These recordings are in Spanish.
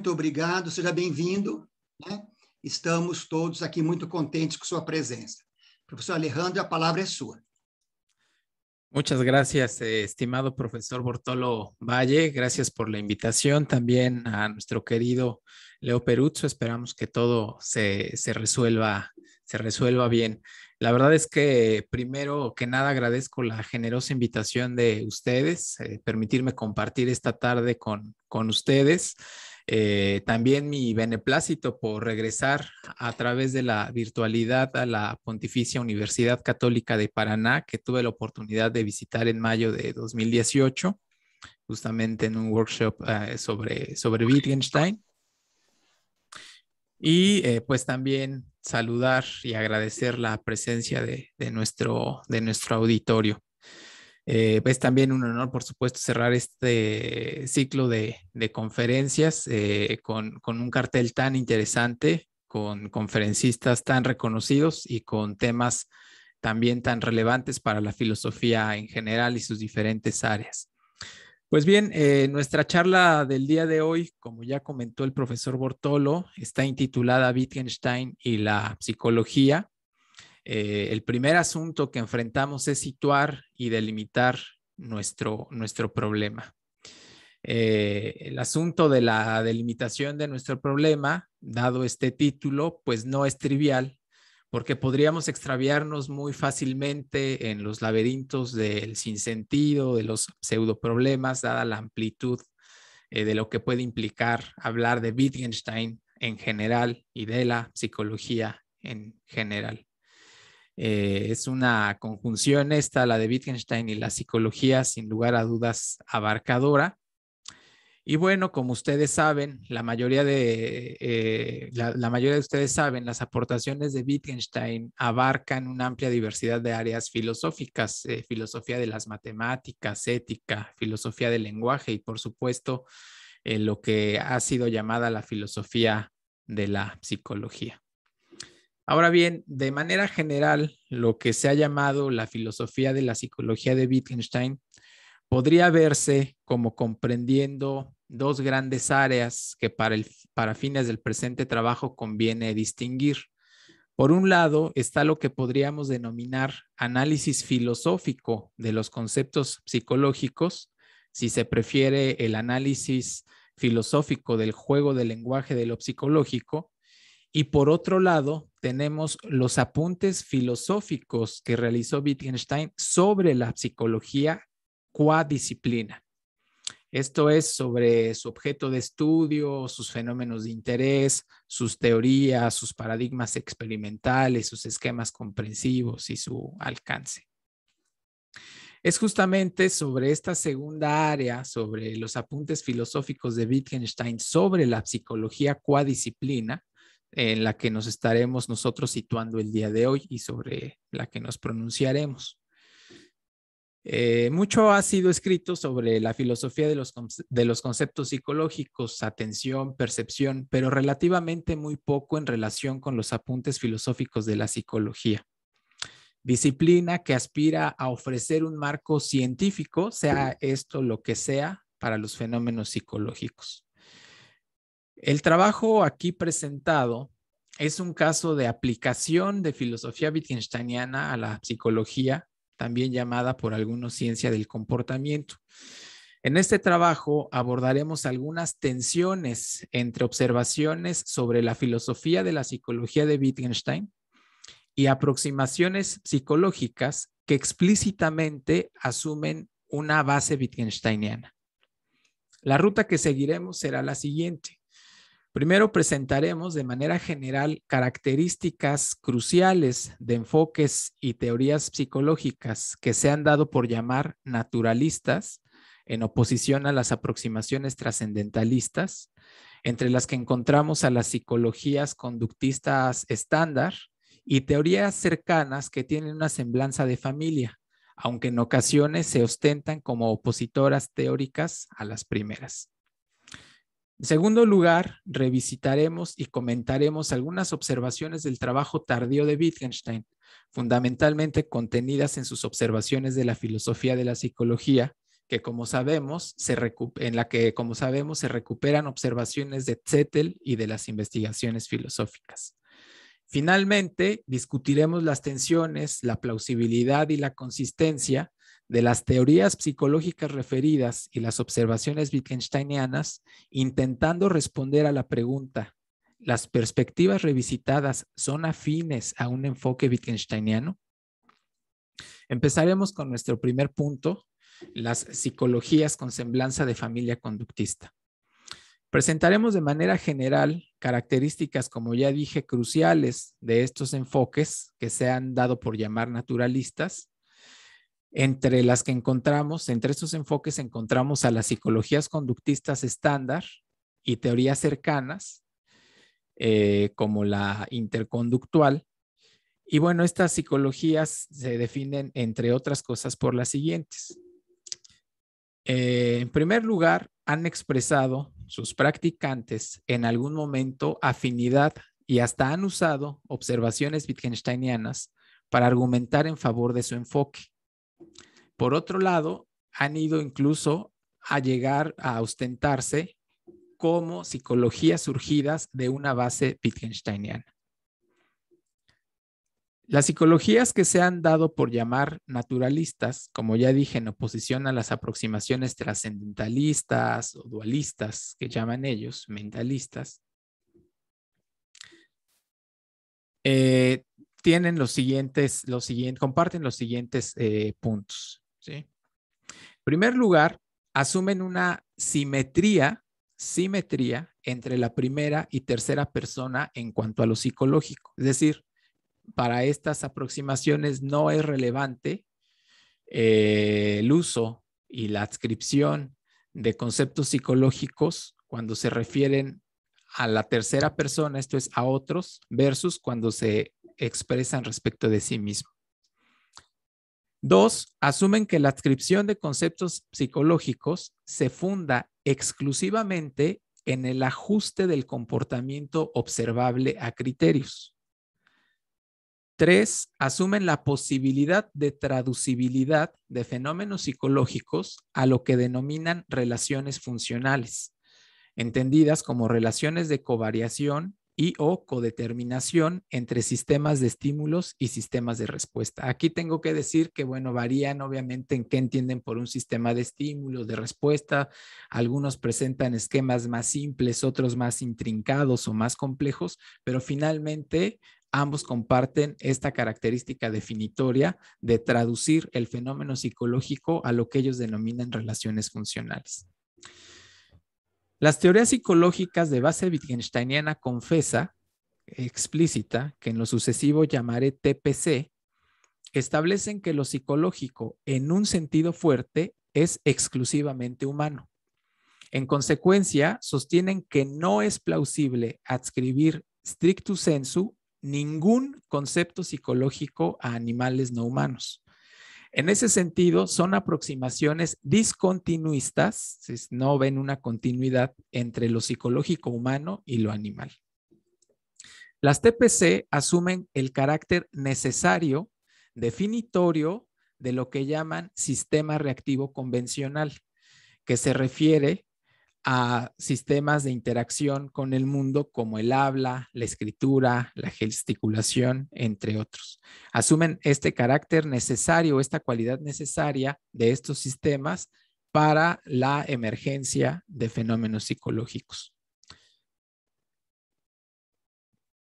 Muito obrigado, seja bem-vindo. Estamos todos aqui muito contentes com sua presença. Professor Alejandro, a palavra é sua. Muchas gracias, eh, estimado profesor Bortolo Valle. Gracias por la invitación también a nuestro querido Leo Peruzzo. Esperamos que todo se, se, resuelva, se resuelva bien. La verdad es que primero que nada agradezco la generosa invitación de ustedes, eh, permitirme compartir esta tarde con, con ustedes. Eh, también mi beneplácito por regresar a través de la virtualidad a la Pontificia Universidad Católica de Paraná, que tuve la oportunidad de visitar en mayo de 2018, justamente en un workshop eh, sobre, sobre Wittgenstein. Y eh, pues también saludar y agradecer la presencia de, nuestro, de nuestro auditorio. Eh, es también un honor, por supuesto, cerrar este ciclo de, conferencias eh, con, un cartel tan interesante, con conferencistas tan reconocidos y con temas también tan relevantes para la filosofía en general y sus diferentes áreas. Pues bien, eh, nuestra charla del día de hoy, como ya comentó el profesor Bortolo, está intitulada Wittgenstein y la psicología eh, el primer asunto que enfrentamos es situar y delimitar nuestro, nuestro problema. Eh, el asunto de la delimitación de nuestro problema, dado este título, pues no es trivial, porque podríamos extraviarnos muy fácilmente en los laberintos del sinsentido, de los pseudoproblemas, dada la amplitud eh, de lo que puede implicar hablar de Wittgenstein en general y de la psicología en general. Eh, es una conjunción esta, la de Wittgenstein y la psicología, sin lugar a dudas, abarcadora. Y bueno, como ustedes saben, la mayoría de, eh, ustedes saben, las aportaciones de Wittgenstein abarcan una amplia diversidad de áreas filosóficas, eh, filosofía de las matemáticas, ética, filosofía del lenguaje y, por supuesto, lo que ha sido llamada la filosofía de la psicología. Ahora bien, de manera general, lo que se ha llamado la filosofía de la psicología de Wittgenstein podría verse como comprendiendo dos grandes áreas que para, para fines del presente trabajo conviene distinguir. Por un lado está lo que podríamos denominar análisis filosófico de los conceptos psicológicos, si se prefiere el análisis filosófico del juego del lenguaje de lo psicológico, y por otro lado tenemos los apuntes filosóficos que realizó Wittgenstein sobre la psicología cuadisciplina. Esto es sobre su objeto de estudio, sus fenómenos de interés, sus teorías, sus paradigmas experimentales, sus esquemas comprensivos y su alcance. Es justamente sobre esta segunda área, sobre los apuntes filosóficos de Wittgenstein sobre la psicología cuadisciplina, en la que nos estaremos nosotros situando el día de hoy y sobre la que nos pronunciaremos. Eh, mucho ha sido escrito sobre la filosofía de los, de los conceptos psicológicos, atención, percepción, pero relativamente muy poco en relación con los apuntes filosóficos de la psicología. Disciplina que aspira a ofrecer un marco científico, sea esto lo que sea, para los fenómenos psicológicos. El trabajo aquí presentado es un caso de aplicación de filosofía wittgensteiniana a la psicología, también llamada por algunos ciencia del comportamiento. En este trabajo abordaremos algunas tensiones entre observaciones sobre la filosofía de la psicología de Wittgenstein y aproximaciones psicológicas que explícitamente asumen una base wittgensteiniana. La ruta que seguiremos será la siguiente. Primero presentaremos de manera general características cruciales de enfoques y teorías psicológicas que se han dado por llamar naturalistas, en oposición a las aproximaciones trascendentalistas, entre las que encontramos a las psicologías conductistas estándar y teorías cercanas que tienen una semblanza de familia, aunque en ocasiones se ostentan como opositoras teóricas a las primeras. En segundo lugar, revisitaremos y comentaremos algunas observaciones del trabajo tardío de Wittgenstein, fundamentalmente contenidas en sus observaciones de la filosofía de la psicología, que como sabemos se en la que como sabemos se recuperan observaciones de Zettel y de las investigaciones filosóficas. Finalmente, discutiremos las tensiones, la plausibilidad y la consistencia de las teorías psicológicas referidas y las observaciones wittgensteinianas, intentando responder a la pregunta, ¿las perspectivas revisitadas son afines a un enfoque wittgensteiniano? Empezaremos con nuestro primer punto, las psicologías con semblanza de familia conductista. Presentaremos de manera general características, como ya dije, cruciales de estos enfoques que se han dado por llamar naturalistas entre las que encontramos, entre estos enfoques encontramos a las psicologías conductistas estándar y teorías cercanas, eh, como la interconductual. Y bueno, estas psicologías se definen, entre otras cosas, por las siguientes. Eh, en primer lugar, han expresado sus practicantes en algún momento afinidad y hasta han usado observaciones wittgensteinianas para argumentar en favor de su enfoque. Por otro lado, han ido incluso a llegar a ostentarse como psicologías surgidas de una base Wittgensteiniana. Las psicologías que se han dado por llamar naturalistas, como ya dije, en oposición a las aproximaciones trascendentalistas o dualistas que llaman ellos, mentalistas, eh, tienen los siguientes, los comparten los siguientes eh, puntos. En primer lugar, asumen una simetría, simetría entre la primera y tercera persona en cuanto a lo psicológico. Es decir, para estas aproximaciones no es relevante eh, el uso y la adscripción de conceptos psicológicos cuando se refieren a la tercera persona, esto es a otros, versus cuando se expresan respecto de sí mismo. Dos, asumen que la adscripción de conceptos psicológicos se funda exclusivamente en el ajuste del comportamiento observable a criterios. Tres, asumen la posibilidad de traducibilidad de fenómenos psicológicos a lo que denominan relaciones funcionales, entendidas como relaciones de covariación y o codeterminación entre sistemas de estímulos y sistemas de respuesta. Aquí tengo que decir que, bueno, varían obviamente en qué entienden por un sistema de estímulos, de respuesta. Algunos presentan esquemas más simples, otros más intrincados o más complejos, pero finalmente ambos comparten esta característica definitoria de traducir el fenómeno psicológico a lo que ellos denominan relaciones funcionales. Las teorías psicológicas de base wittgensteiniana confesa, explícita, que en lo sucesivo llamaré TPC, establecen que lo psicológico, en un sentido fuerte, es exclusivamente humano. En consecuencia, sostienen que no es plausible adscribir stricto sensu ningún concepto psicológico a animales no humanos. En ese sentido, son aproximaciones discontinuistas, no ven una continuidad entre lo psicológico humano y lo animal. Las TPC asumen el carácter necesario, definitorio, de lo que llaman sistema reactivo convencional, que se refiere a sistemas de interacción con el mundo como el habla, la escritura, la gesticulación, entre otros. Asumen este carácter necesario, esta cualidad necesaria de estos sistemas para la emergencia de fenómenos psicológicos.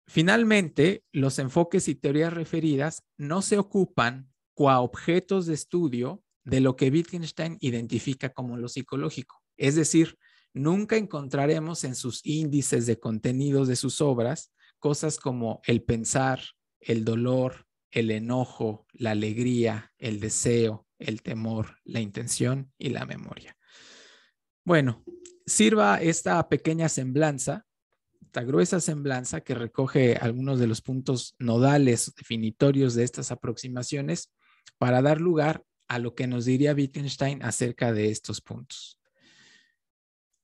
Finalmente, los enfoques y teorías referidas no se ocupan cua objetos de estudio de lo que Wittgenstein identifica como lo psicológico, es decir, nunca encontraremos en sus índices de contenidos de sus obras cosas como el pensar, el dolor, el enojo, la alegría, el deseo, el temor, la intención y la memoria. Bueno, sirva esta pequeña semblanza, esta gruesa semblanza que recoge algunos de los puntos nodales definitorios de estas aproximaciones para dar lugar a lo que nos diría Wittgenstein acerca de estos puntos.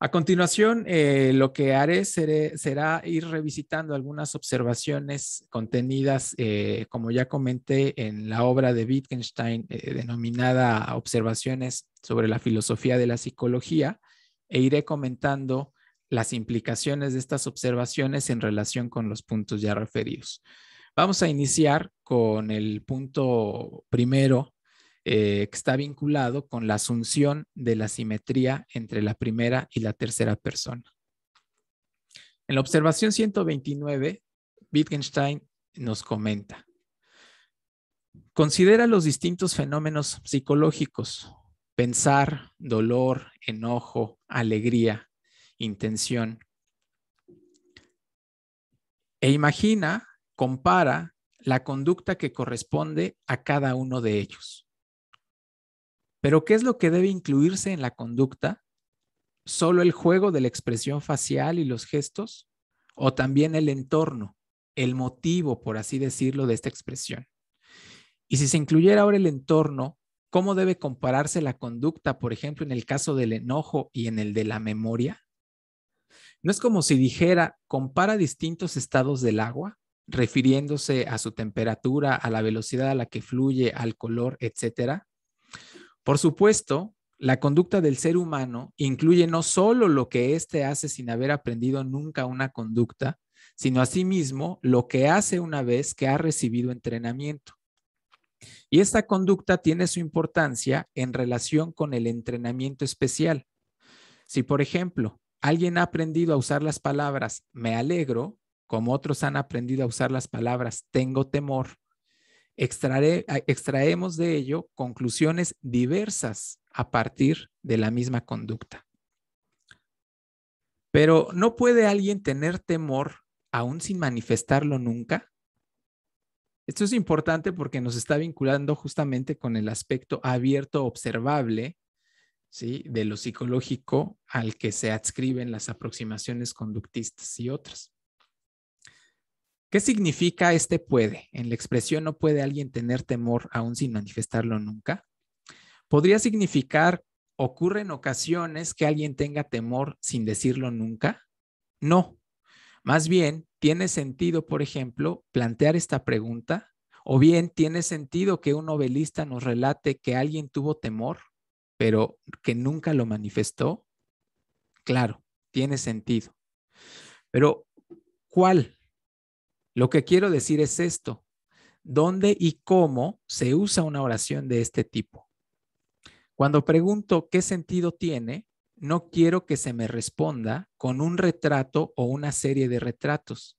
A continuación, eh, lo que haré será ir revisitando algunas observaciones contenidas, eh, como ya comenté, en la obra de Wittgenstein eh, denominada Observaciones sobre la filosofía de la psicología, e iré comentando las implicaciones de estas observaciones en relación con los puntos ya referidos. Vamos a iniciar con el punto primero eh, que está vinculado con la asunción de la simetría entre la primera y la tercera persona. En la observación 129, Wittgenstein nos comenta, considera los distintos fenómenos psicológicos, pensar, dolor, enojo, alegría, intención, e imagina, compara la conducta que corresponde a cada uno de ellos. Pero ¿qué es lo que debe incluirse en la conducta? ¿Solo el juego de la expresión facial y los gestos? ¿O también el entorno, el motivo, por así decirlo, de esta expresión? Y si se incluyera ahora el entorno, ¿cómo debe compararse la conducta, por ejemplo, en el caso del enojo y en el de la memoria? No es como si dijera, compara distintos estados del agua, refiriéndose a su temperatura, a la velocidad a la que fluye, al color, etcétera, por supuesto, la conducta del ser humano incluye no solo lo que éste hace sin haber aprendido nunca una conducta, sino asimismo lo que hace una vez que ha recibido entrenamiento. Y esta conducta tiene su importancia en relación con el entrenamiento especial. Si, por ejemplo, alguien ha aprendido a usar las palabras me alegro, como otros han aprendido a usar las palabras tengo temor, extraemos de ello conclusiones diversas a partir de la misma conducta. Pero ¿no puede alguien tener temor aún sin manifestarlo nunca? Esto es importante porque nos está vinculando justamente con el aspecto abierto observable de lo psicológico al que se adscriben las aproximaciones conductistas y otras. ¿Qué significa este puede? En la expresión no puede alguien tener temor aún sin manifestarlo nunca. Podría significar ocurren ocasiones que alguien tenga temor sin decirlo nunca. No. Más bien, tiene sentido, por ejemplo, plantear esta pregunta. O bien, tiene sentido que un novelista nos relate que alguien tuvo temor, pero que nunca lo manifestó. Claro, tiene sentido. Pero, ¿cuál lo que quiero decir es esto, ¿dónde y cómo se usa una oración de este tipo? Cuando pregunto qué sentido tiene, no quiero que se me responda con un retrato o una serie de retratos,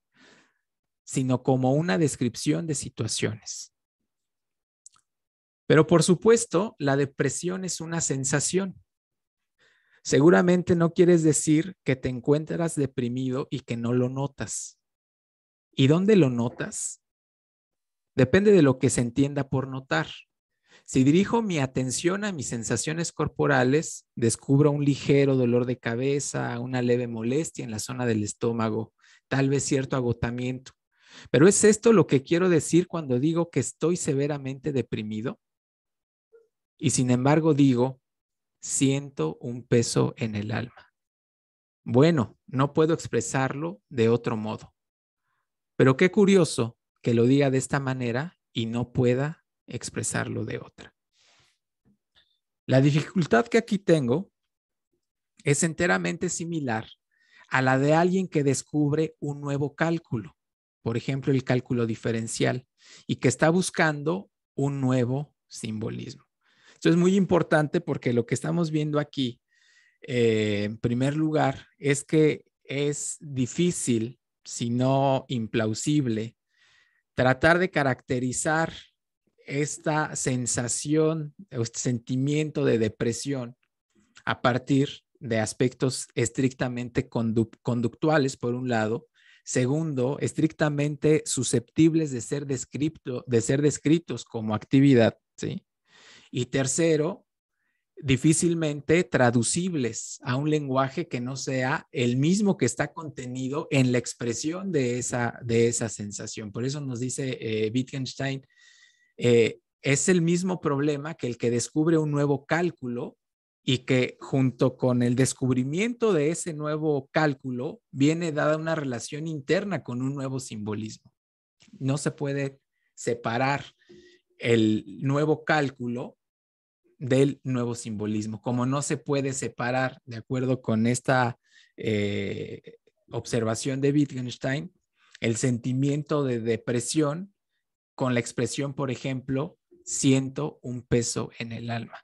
sino como una descripción de situaciones. Pero por supuesto, la depresión es una sensación. Seguramente no quieres decir que te encuentras deprimido y que no lo notas. ¿Y dónde lo notas? Depende de lo que se entienda por notar. Si dirijo mi atención a mis sensaciones corporales, descubro un ligero dolor de cabeza, una leve molestia en la zona del estómago, tal vez cierto agotamiento. Pero ¿es esto lo que quiero decir cuando digo que estoy severamente deprimido? Y sin embargo digo, siento un peso en el alma. Bueno, no puedo expresarlo de otro modo. Pero qué curioso que lo diga de esta manera y no pueda expresarlo de otra. La dificultad que aquí tengo es enteramente similar a la de alguien que descubre un nuevo cálculo, por ejemplo, el cálculo diferencial, y que está buscando un nuevo simbolismo. Esto es muy importante porque lo que estamos viendo aquí, eh, en primer lugar, es que es difícil sino implausible, tratar de caracterizar esta sensación, este sentimiento de depresión a partir de aspectos estrictamente conductuales, por un lado, Segundo, estrictamente susceptibles de ser, de ser descritos como actividad. ¿sí? Y tercero, difícilmente traducibles a un lenguaje que no sea el mismo que está contenido en la expresión de esa, de esa sensación. Por eso nos dice eh, Wittgenstein, eh, es el mismo problema que el que descubre un nuevo cálculo y que junto con el descubrimiento de ese nuevo cálculo viene dada una relación interna con un nuevo simbolismo. No se puede separar el nuevo cálculo del nuevo simbolismo. Como no se puede separar, de acuerdo con esta eh, observación de Wittgenstein, el sentimiento de depresión con la expresión, por ejemplo, siento un peso en el alma.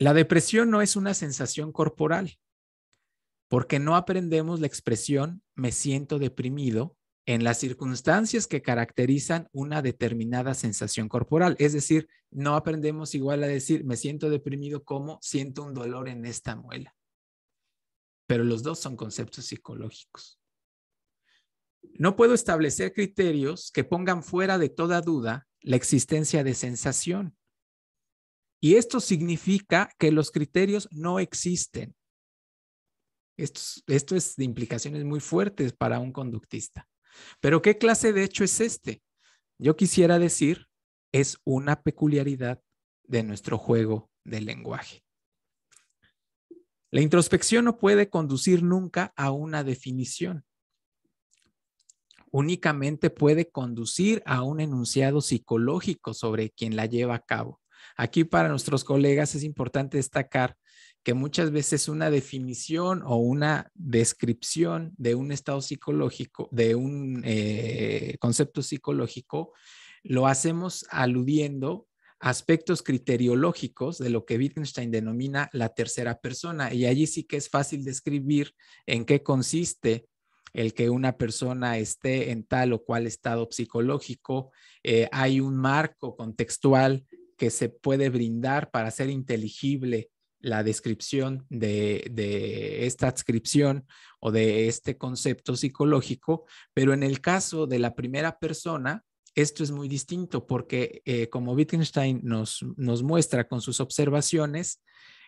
La depresión no es una sensación corporal, porque no aprendemos la expresión me siento deprimido en las circunstancias que caracterizan una determinada sensación corporal. Es decir, no aprendemos igual a decir, me siento deprimido como siento un dolor en esta muela. Pero los dos son conceptos psicológicos. No puedo establecer criterios que pongan fuera de toda duda la existencia de sensación. Y esto significa que los criterios no existen. Esto, es de implicaciones muy fuertes para un conductista. Pero ¿qué clase de hecho es este? Yo quisiera decir, es una peculiaridad de nuestro juego del lenguaje. La introspección no puede conducir nunca a una definición. Únicamente puede conducir a un enunciado psicológico sobre quien la lleva a cabo. Aquí para nuestros colegas es importante destacar que muchas veces una definición o una descripción de un estado psicológico, de un eh, concepto psicológico, lo hacemos aludiendo aspectos criteriológicos de lo que Wittgenstein denomina la tercera persona. Y allí sí que es fácil describir en qué consiste el que una persona esté en tal o cual estado psicológico. Eh, hay un marco contextual que se puede brindar para ser inteligible la descripción de, esta descripción o de este concepto psicológico, pero en el caso de la primera persona, esto es muy distinto porque eh, como Wittgenstein nos, nos muestra con sus observaciones,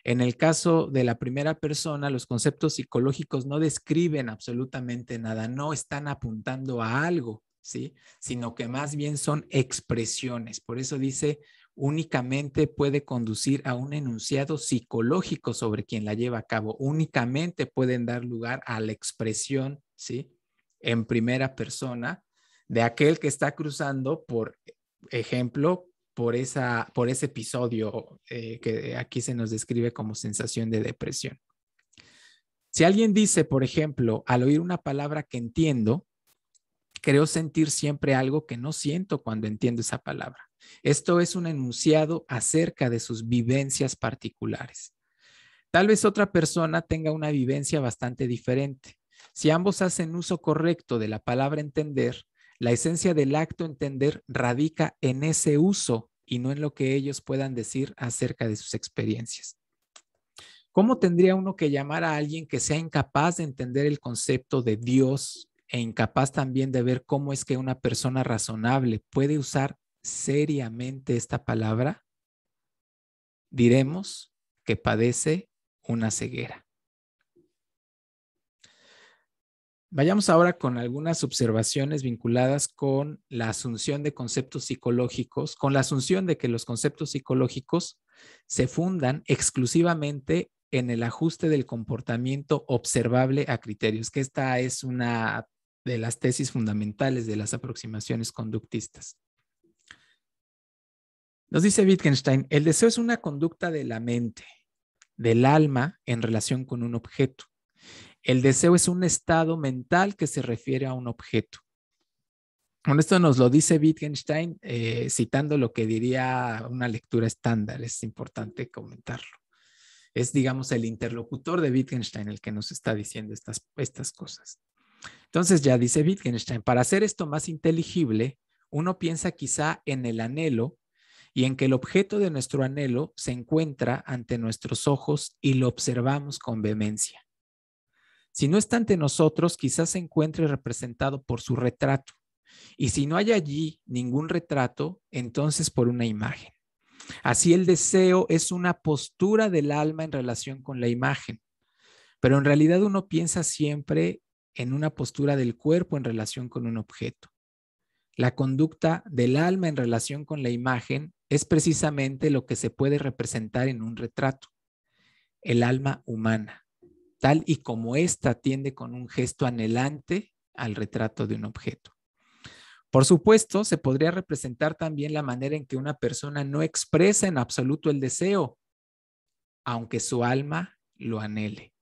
en el caso de la primera persona, los conceptos psicológicos no describen absolutamente nada, no están apuntando a algo, ¿sí? Sino que más bien son expresiones. Por eso dice únicamente puede conducir a un enunciado psicológico sobre quien la lleva a cabo, únicamente pueden dar lugar a la expresión, ¿sí? En primera persona de aquel que está cruzando, por ejemplo, por, esa, por ese episodio eh, que aquí se nos describe como sensación de depresión. Si alguien dice, por ejemplo, al oír una palabra que entiendo, creo sentir siempre algo que no siento cuando entiendo esa palabra. Esto es un enunciado acerca de sus vivencias particulares. Tal vez otra persona tenga una vivencia bastante diferente. Si ambos hacen uso correcto de la palabra entender, la esencia del acto entender radica en ese uso y no en lo que ellos puedan decir acerca de sus experiencias. ¿Cómo tendría uno que llamar a alguien que sea incapaz de entender el concepto de Dios e incapaz también de ver cómo es que una persona razonable puede usar seriamente esta palabra, diremos que padece una ceguera. Vayamos ahora con algunas observaciones vinculadas con la asunción de conceptos psicológicos, con la asunción de que los conceptos psicológicos se fundan exclusivamente en el ajuste del comportamiento observable a criterios, que esta es una de las tesis fundamentales de las aproximaciones conductistas. Nos dice Wittgenstein, el deseo es una conducta de la mente, del alma en relación con un objeto. El deseo es un estado mental que se refiere a un objeto. Bueno, esto nos lo dice Wittgenstein eh, citando lo que diría una lectura estándar. Es importante comentarlo. Es, digamos, el interlocutor de Wittgenstein el que nos está diciendo estas, estas cosas. Entonces ya dice Wittgenstein, para hacer esto más inteligible, uno piensa quizá en el anhelo y en que el objeto de nuestro anhelo se encuentra ante nuestros ojos y lo observamos con vehemencia. Si no está ante nosotros, quizás se encuentre representado por su retrato. Y si no hay allí ningún retrato, entonces por una imagen. Así el deseo es una postura del alma en relación con la imagen. Pero en realidad uno piensa siempre en una postura del cuerpo en relación con un objeto. La conducta del alma en relación con la imagen es precisamente lo que se puede representar en un retrato, el alma humana, tal y como ésta tiende con un gesto anhelante al retrato de un objeto. Por supuesto, se podría representar también la manera en que una persona no expresa en absoluto el deseo, aunque su alma lo anhele.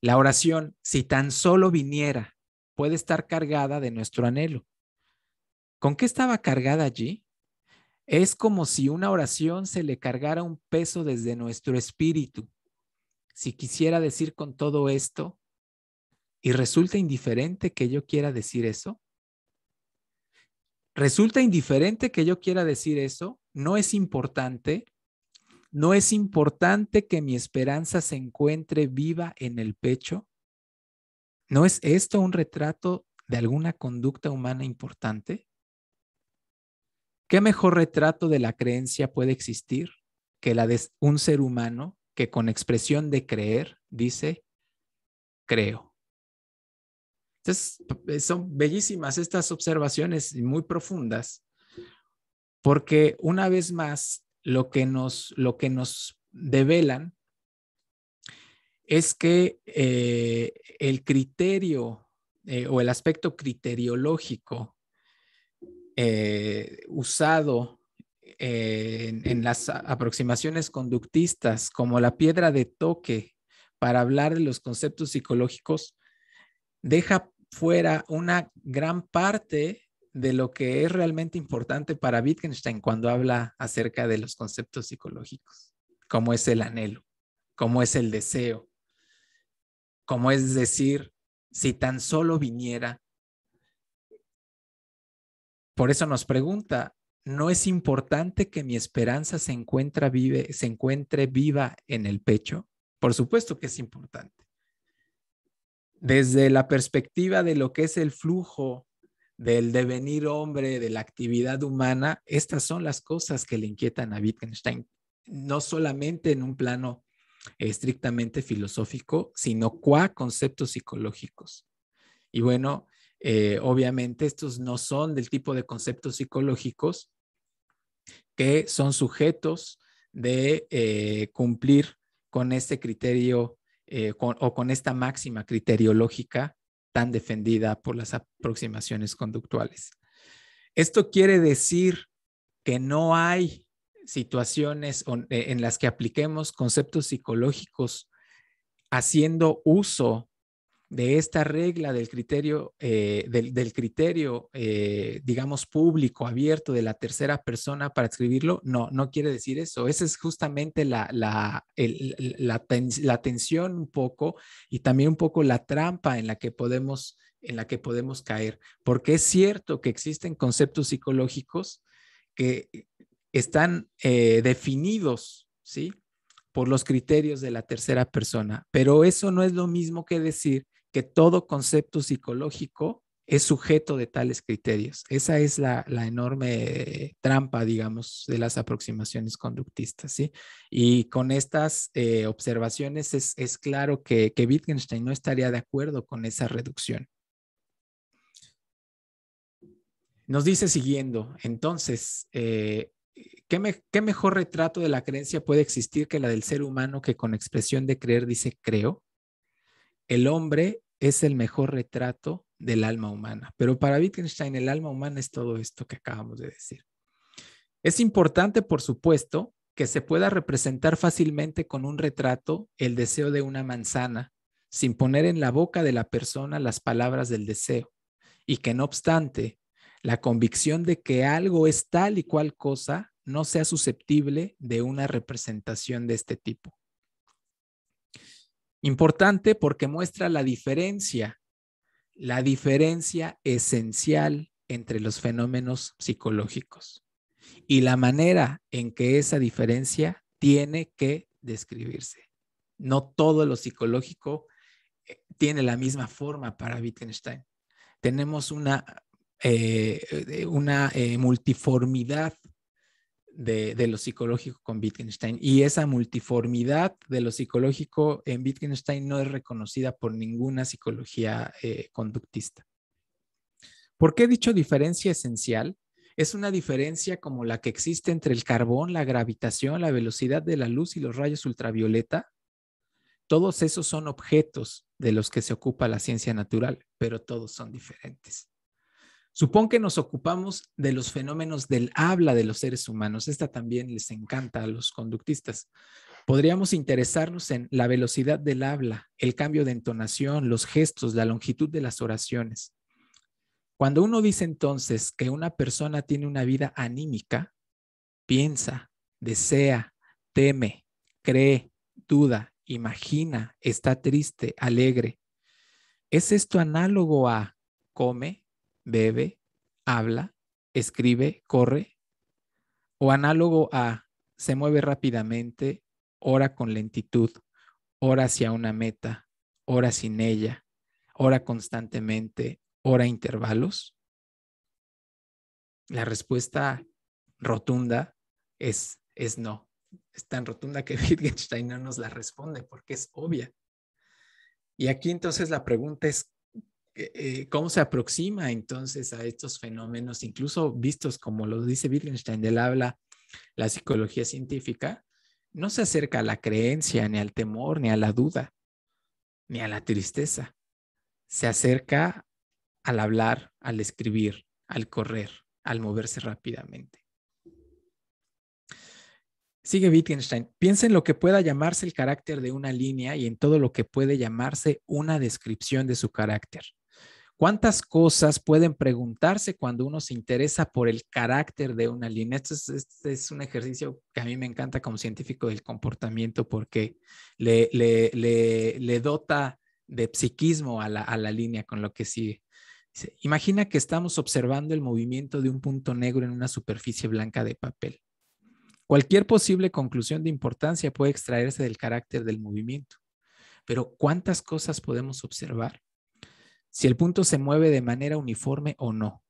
La oración, si tan solo viniera, puede estar cargada de nuestro anhelo. ¿Con qué estaba cargada allí? Es como si una oración se le cargara un peso desde nuestro espíritu. Si quisiera decir con todo esto, y resulta indiferente que yo quiera decir eso, resulta indiferente que yo quiera decir eso, no es importante, no es importante que mi esperanza se encuentre viva en el pecho. ¿No es esto un retrato de alguna conducta humana importante? ¿Qué mejor retrato de la creencia puede existir que la de un ser humano que con expresión de creer dice, creo? Entonces, eh, son bellísimas estas observaciones muy profundas, porque una vez más, lo que nos, lo que nos develan es que eh, el criterio eh, o el aspecto criteriológico eh, usado eh, en, en, las aproximaciones conductistas como la piedra de toque para hablar de los conceptos psicológicos, deja fuera una gran parte de lo que es realmente importante para Wittgenstein cuando habla acerca de los conceptos psicológicos, como es el anhelo, como es el deseo, como es decir, si tan solo viniera por eso nos pregunta, ¿no es importante que mi esperanza se, encuentra vive, se encuentre viva en el pecho? Por supuesto que es importante. Desde la perspectiva de lo que es el flujo del devenir hombre, de la actividad humana, estas son las cosas que le inquietan a Wittgenstein, no solamente en un plano estrictamente filosófico, sino cuá conceptos psicológicos. Y bueno, eh, obviamente estos no son del tipo de conceptos psicológicos que son sujetos de eh, cumplir con este criterio eh, o con esta máxima criteriológica tan defendida por las aproximaciones conductuales. Esto quiere decir que no hay situaciones en las que apliquemos conceptos psicológicos haciendo uso de esta regla del criterio, eh, del, del, criterio, eh, digamos, público, abierto de la tercera persona para escribirlo, no, no quiere decir eso. Esa es justamente la, la, tensión un poco y también un poco la trampa en la que podemos en la que podemos caer, porque es cierto que existen conceptos psicológicos que están eh, definidos, ¿sí? por los criterios de la tercera persona, pero eso no es lo mismo que decir que todo concepto psicológico es sujeto de tales criterios. Esa es la, enorme trampa, digamos, de las aproximaciones conductistas, Y con estas eh, observaciones es, claro que, Wittgenstein no estaría de acuerdo con esa reducción. Nos dice siguiendo, entonces, eh, ¿qué mejor retrato de la creencia puede existir que la del ser humano que con expresión de creer dice creo? El hombre es el mejor retrato del alma humana. Pero para Wittgenstein el alma humana es todo esto que acabamos de decir. Es importante, por supuesto, que se pueda representar fácilmente con un retrato el deseo de una manzana, sin poner en la boca de la persona las palabras del deseo, y que no obstante, la convicción de que algo es tal y cual cosa no sea susceptible de una representación de este tipo. Importante porque muestra la diferencia, la diferencia esencial entre los fenómenos psicológicos y la manera en que esa diferencia tiene que describirse. No todo lo psicológico eh, tiene la misma forma para Wittgenstein. Tenemos una, eh, eh, una multiformidad de, lo psicológico con Wittgenstein. Y esa multiformidad de lo psicológico en Wittgenstein no es reconocida por ninguna psicología eh, conductista. ¿Por qué he dicho diferencia esencial? Es una diferencia como la que existe entre el carbón, la gravitación, la velocidad de la luz y los rayos ultravioleta. Todos esos son objetos de los que se ocupa la ciencia natural, pero todos son diferentes. Supón que nos ocupamos de los fenómenos del habla de los seres humanos. Esta también les encanta a los conductistas. Podríamos interesarnos en la velocidad del habla, el cambio de entonación, los gestos, la longitud de las oraciones. Cuando uno dice entonces que una persona tiene una vida anímica, piensa, desea, teme, cree, duda, imagina, está triste, alegre. ¿Es esto análogo a come, bebe, habla, escribe, corre, o análogo a se mueve rápidamente, ora con lentitud, ora hacia una meta, ora sin ella, ora constantemente, ora a intervalos? La respuesta rotunda es, es no. Es tan rotunda que Wittgenstein no nos la responde porque es obvia. Y aquí entonces la pregunta es, eh, eh, cómo se aproxima entonces a estos fenómenos, incluso vistos como lo dice Wittgenstein, del habla la psicología científica, no se acerca a la creencia, ni al temor, ni a la duda, ni a la tristeza. Se acerca al hablar, al escribir, al correr, al moverse rápidamente. Sigue Wittgenstein. Piensa en lo que pueda llamarse el carácter de una línea y en todo lo que puede llamarse una descripción de su carácter. ¿Cuántas cosas pueden preguntarse cuando uno se interesa por el carácter de una línea? Este es, un ejercicio que a mí me encanta como científico del comportamiento porque le, dota de psiquismo a la, línea con lo que sigue. imagina que estamos observando el movimiento de un punto negro en una superficie blanca de papel. Cualquier posible conclusión de importancia puede extraerse del carácter del movimiento, pero ¿cuántas cosas podemos observar? si el punto se mueve de manera uniforme o no,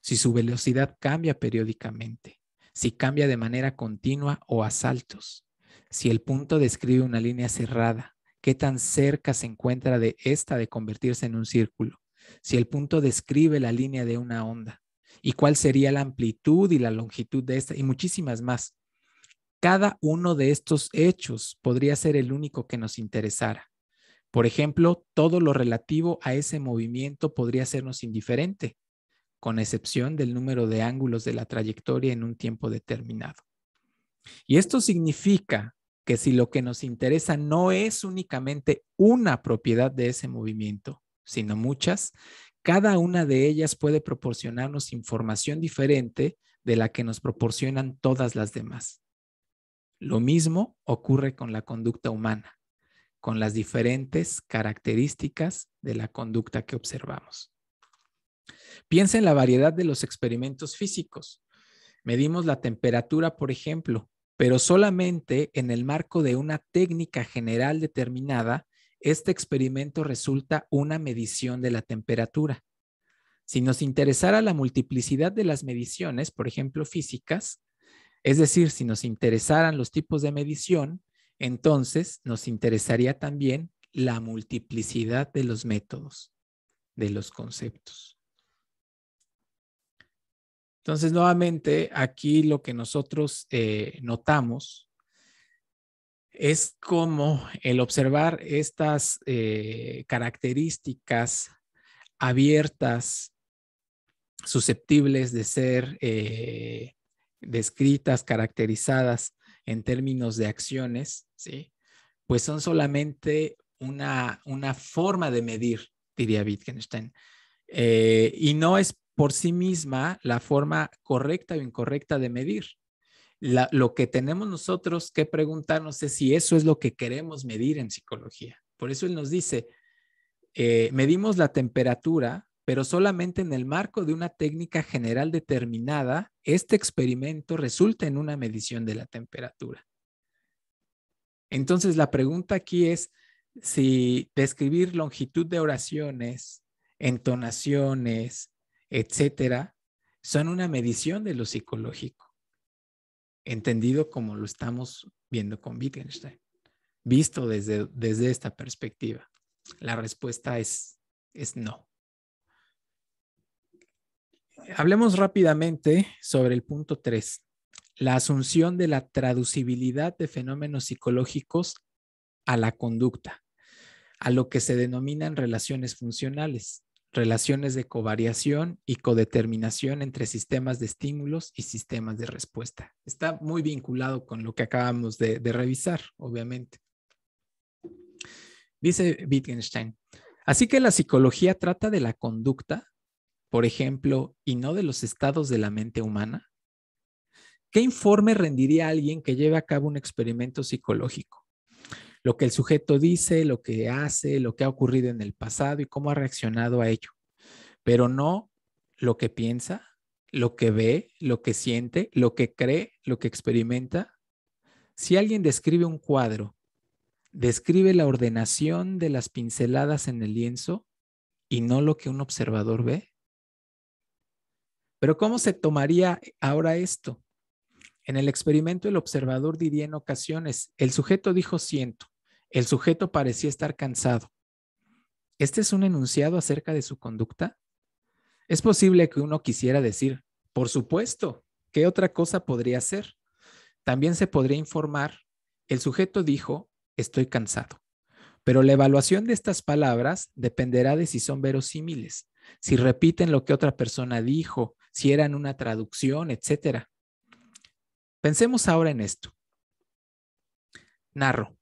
si su velocidad cambia periódicamente, si cambia de manera continua o a saltos, si el punto describe una línea cerrada, qué tan cerca se encuentra de esta de convertirse en un círculo, si el punto describe la línea de una onda y cuál sería la amplitud y la longitud de esta y muchísimas más. Cada uno de estos hechos podría ser el único que nos interesara. Por ejemplo, todo lo relativo a ese movimiento podría sernos indiferente, con excepción del número de ángulos de la trayectoria en un tiempo determinado. Y esto significa que si lo que nos interesa no es únicamente una propiedad de ese movimiento, sino muchas, cada una de ellas puede proporcionarnos información diferente de la que nos proporcionan todas las demás. Lo mismo ocurre con la conducta humana con las diferentes características de la conducta que observamos. Piensa en la variedad de los experimentos físicos. Medimos la temperatura, por ejemplo, pero solamente en el marco de una técnica general determinada, este experimento resulta una medición de la temperatura. Si nos interesara la multiplicidad de las mediciones, por ejemplo, físicas, es decir, si nos interesaran los tipos de medición, entonces, nos interesaría también la multiplicidad de los métodos, de los conceptos. Entonces, nuevamente, aquí lo que nosotros eh, notamos es como el observar estas eh, características abiertas, susceptibles de ser eh, descritas, caracterizadas en términos de acciones, ¿sí? Pues son solamente una, forma de medir, diría Wittgenstein. Eh, y no es por sí misma la forma correcta o incorrecta de medir. lo que tenemos nosotros que preguntarnos es si eso es lo que queremos medir en psicología. Por eso él nos dice, eh, medimos la temperatura, pero solamente en el marco de una técnica general determinada, este experimento resulta en una medición de la temperatura. Entonces, la pregunta aquí es si describir longitud de oraciones, entonaciones, etcétera, son una medición de lo psicológico, entendido como lo estamos viendo con Wittgenstein, visto desde, esta perspectiva. La respuesta es, es no. Hablemos rápidamente sobre el punto 3 la asunción de la traducibilidad de fenómenos psicológicos a la conducta, a lo que se denominan relaciones funcionales, relaciones de covariación y codeterminación entre sistemas de estímulos y sistemas de respuesta. Está muy vinculado con lo que acabamos de, revisar, obviamente. Dice Wittgenstein, así que la psicología trata de la conducta, por ejemplo, y no de los estados de la mente humana. ¿Qué informe rendiría alguien que lleve a cabo un experimento psicológico? Lo que el sujeto dice, lo que hace, lo que ha ocurrido en el pasado y cómo ha reaccionado a ello, pero no lo que piensa, lo que ve, lo que siente, lo que cree, lo que experimenta. Si alguien describe un cuadro, describe la ordenación de las pinceladas en el lienzo y no lo que un observador ve. Pero ¿cómo se tomaría ahora esto? En el experimento el observador diría en ocasiones, el sujeto dijo siento, el sujeto parecía estar cansado. ¿Este es un enunciado acerca de su conducta? Es posible que uno quisiera decir, por supuesto, ¿qué otra cosa podría ser? También se podría informar, el sujeto dijo, estoy cansado. Pero la evaluación de estas palabras dependerá de si son verosímiles, si repiten lo que otra persona dijo, si eran una traducción, etcétera. Pensemos ahora en esto. Narro,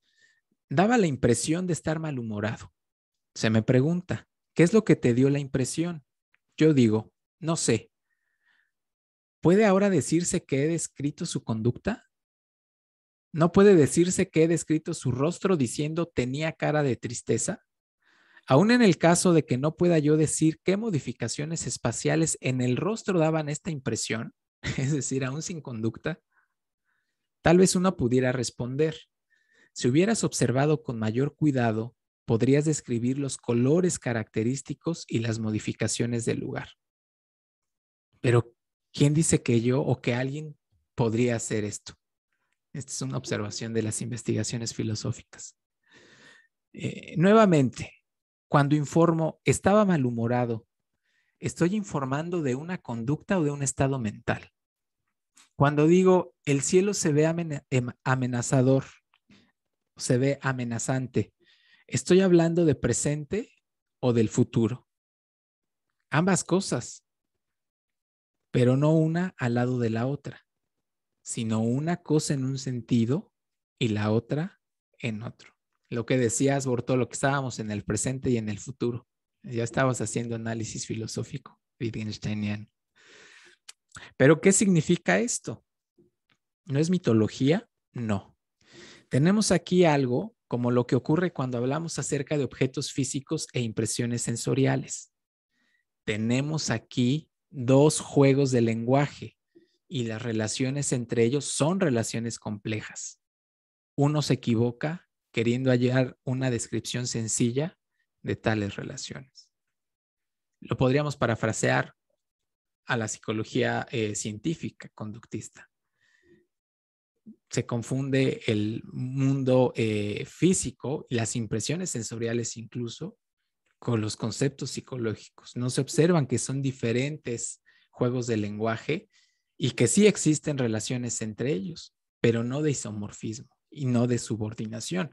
daba la impresión de estar malhumorado. Se me pregunta, ¿qué es lo que te dio la impresión? Yo digo, no sé. ¿Puede ahora decirse que he descrito su conducta? ¿No puede decirse que he descrito su rostro diciendo tenía cara de tristeza? Aún en el caso de que no pueda yo decir qué modificaciones espaciales en el rostro daban esta impresión, es decir, aún sin conducta, Tal vez uno pudiera responder, si hubieras observado con mayor cuidado, podrías describir los colores característicos y las modificaciones del lugar. Pero, ¿quién dice que yo o que alguien podría hacer esto? Esta es una observación de las investigaciones filosóficas. Eh, nuevamente, cuando informo, estaba malhumorado, estoy informando de una conducta o de un estado mental. Cuando digo el cielo se ve em-, amenazador, se ve amenazante, ¿estoy hablando de presente o del futuro? Ambas cosas, pero no una al lado de la otra, sino una cosa en un sentido y la otra en otro. Lo que decías, Bortolo, que estábamos en el presente y en el futuro. Ya estabas haciendo análisis filosófico, Wittgensteiniano. Pero, ¿qué significa esto? ¿No es mitología? No. Tenemos aquí algo como lo que ocurre cuando hablamos acerca de objetos físicos e impresiones sensoriales. Tenemos aquí dos juegos de lenguaje y las relaciones entre ellos son relaciones complejas. Uno se equivoca queriendo hallar una descripción sencilla de tales relaciones. Lo podríamos parafrasear a la psicología eh, científica conductista. Se confunde el mundo eh, físico y las impresiones sensoriales incluso con los conceptos psicológicos. No se observan que son diferentes juegos de lenguaje y que sí existen relaciones entre ellos, pero no de isomorfismo y no de subordinación,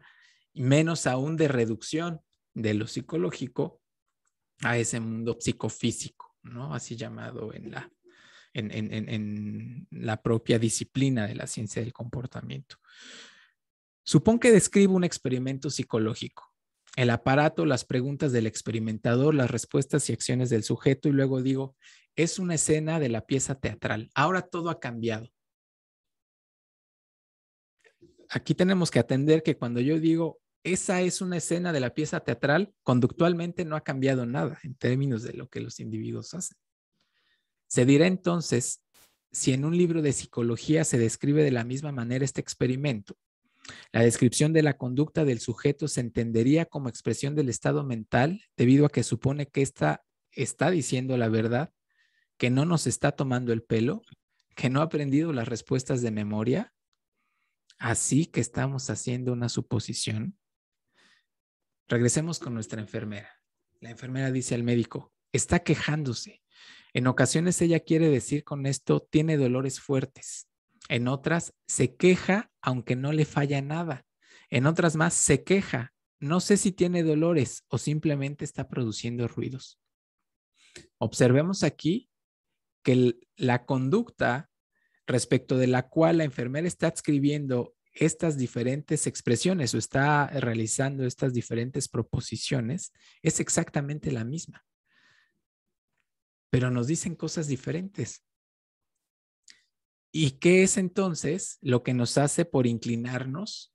y menos aún de reducción de lo psicológico a ese mundo psicofísico ¿no? Así llamado en la, en la propia disciplina de la ciencia del comportamiento. Supón que describo un experimento psicológico. El aparato, las preguntas del experimentador, las respuestas y acciones del sujeto y luego digo, es una escena de la pieza teatral. Ahora todo ha cambiado. Aquí tenemos que atender que cuando yo digo esa es una escena de la pieza teatral, conductualmente no ha cambiado nada en términos de lo que los individuos hacen. Se dirá entonces si en un libro de psicología se describe de la misma manera este experimento. La descripción de la conducta del sujeto se entendería como expresión del estado mental debido a que supone que ésta está diciendo la verdad, que no nos está tomando el pelo, que no ha aprendido las respuestas de memoria. Así que estamos haciendo una suposición Regresemos con nuestra enfermera. La enfermera dice al médico, está quejándose. En ocasiones ella quiere decir con esto, tiene dolores fuertes. En otras, se queja aunque no le falla nada. En otras más, se queja. No sé si tiene dolores o simplemente está produciendo ruidos. Observemos aquí que la conducta respecto de la cual la enfermera está escribiendo estas diferentes expresiones o está realizando estas diferentes proposiciones es exactamente la misma, pero nos dicen cosas diferentes. ¿Y qué es entonces lo que nos hace por inclinarnos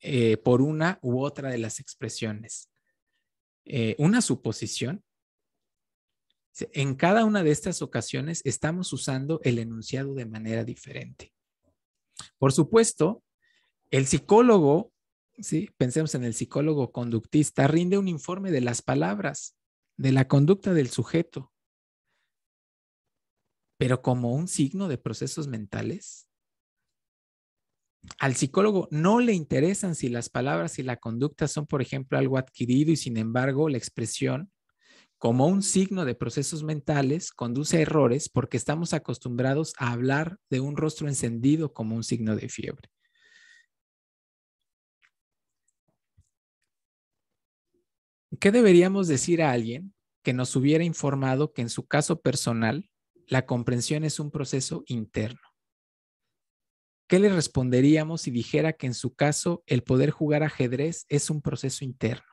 eh, por una u otra de las expresiones? Eh, una suposición. En cada una de estas ocasiones estamos usando el enunciado de manera diferente. Por supuesto, el psicólogo, ¿sí? pensemos en el psicólogo conductista, rinde un informe de las palabras, de la conducta del sujeto, pero como un signo de procesos mentales. Al psicólogo no le interesan si las palabras y la conducta son, por ejemplo, algo adquirido y sin embargo la expresión, como un signo de procesos mentales, conduce a errores porque estamos acostumbrados a hablar de un rostro encendido como un signo de fiebre. ¿qué deberíamos decir a alguien que nos hubiera informado que en su caso personal la comprensión es un proceso interno? ¿Qué le responderíamos si dijera que en su caso el poder jugar ajedrez es un proceso interno?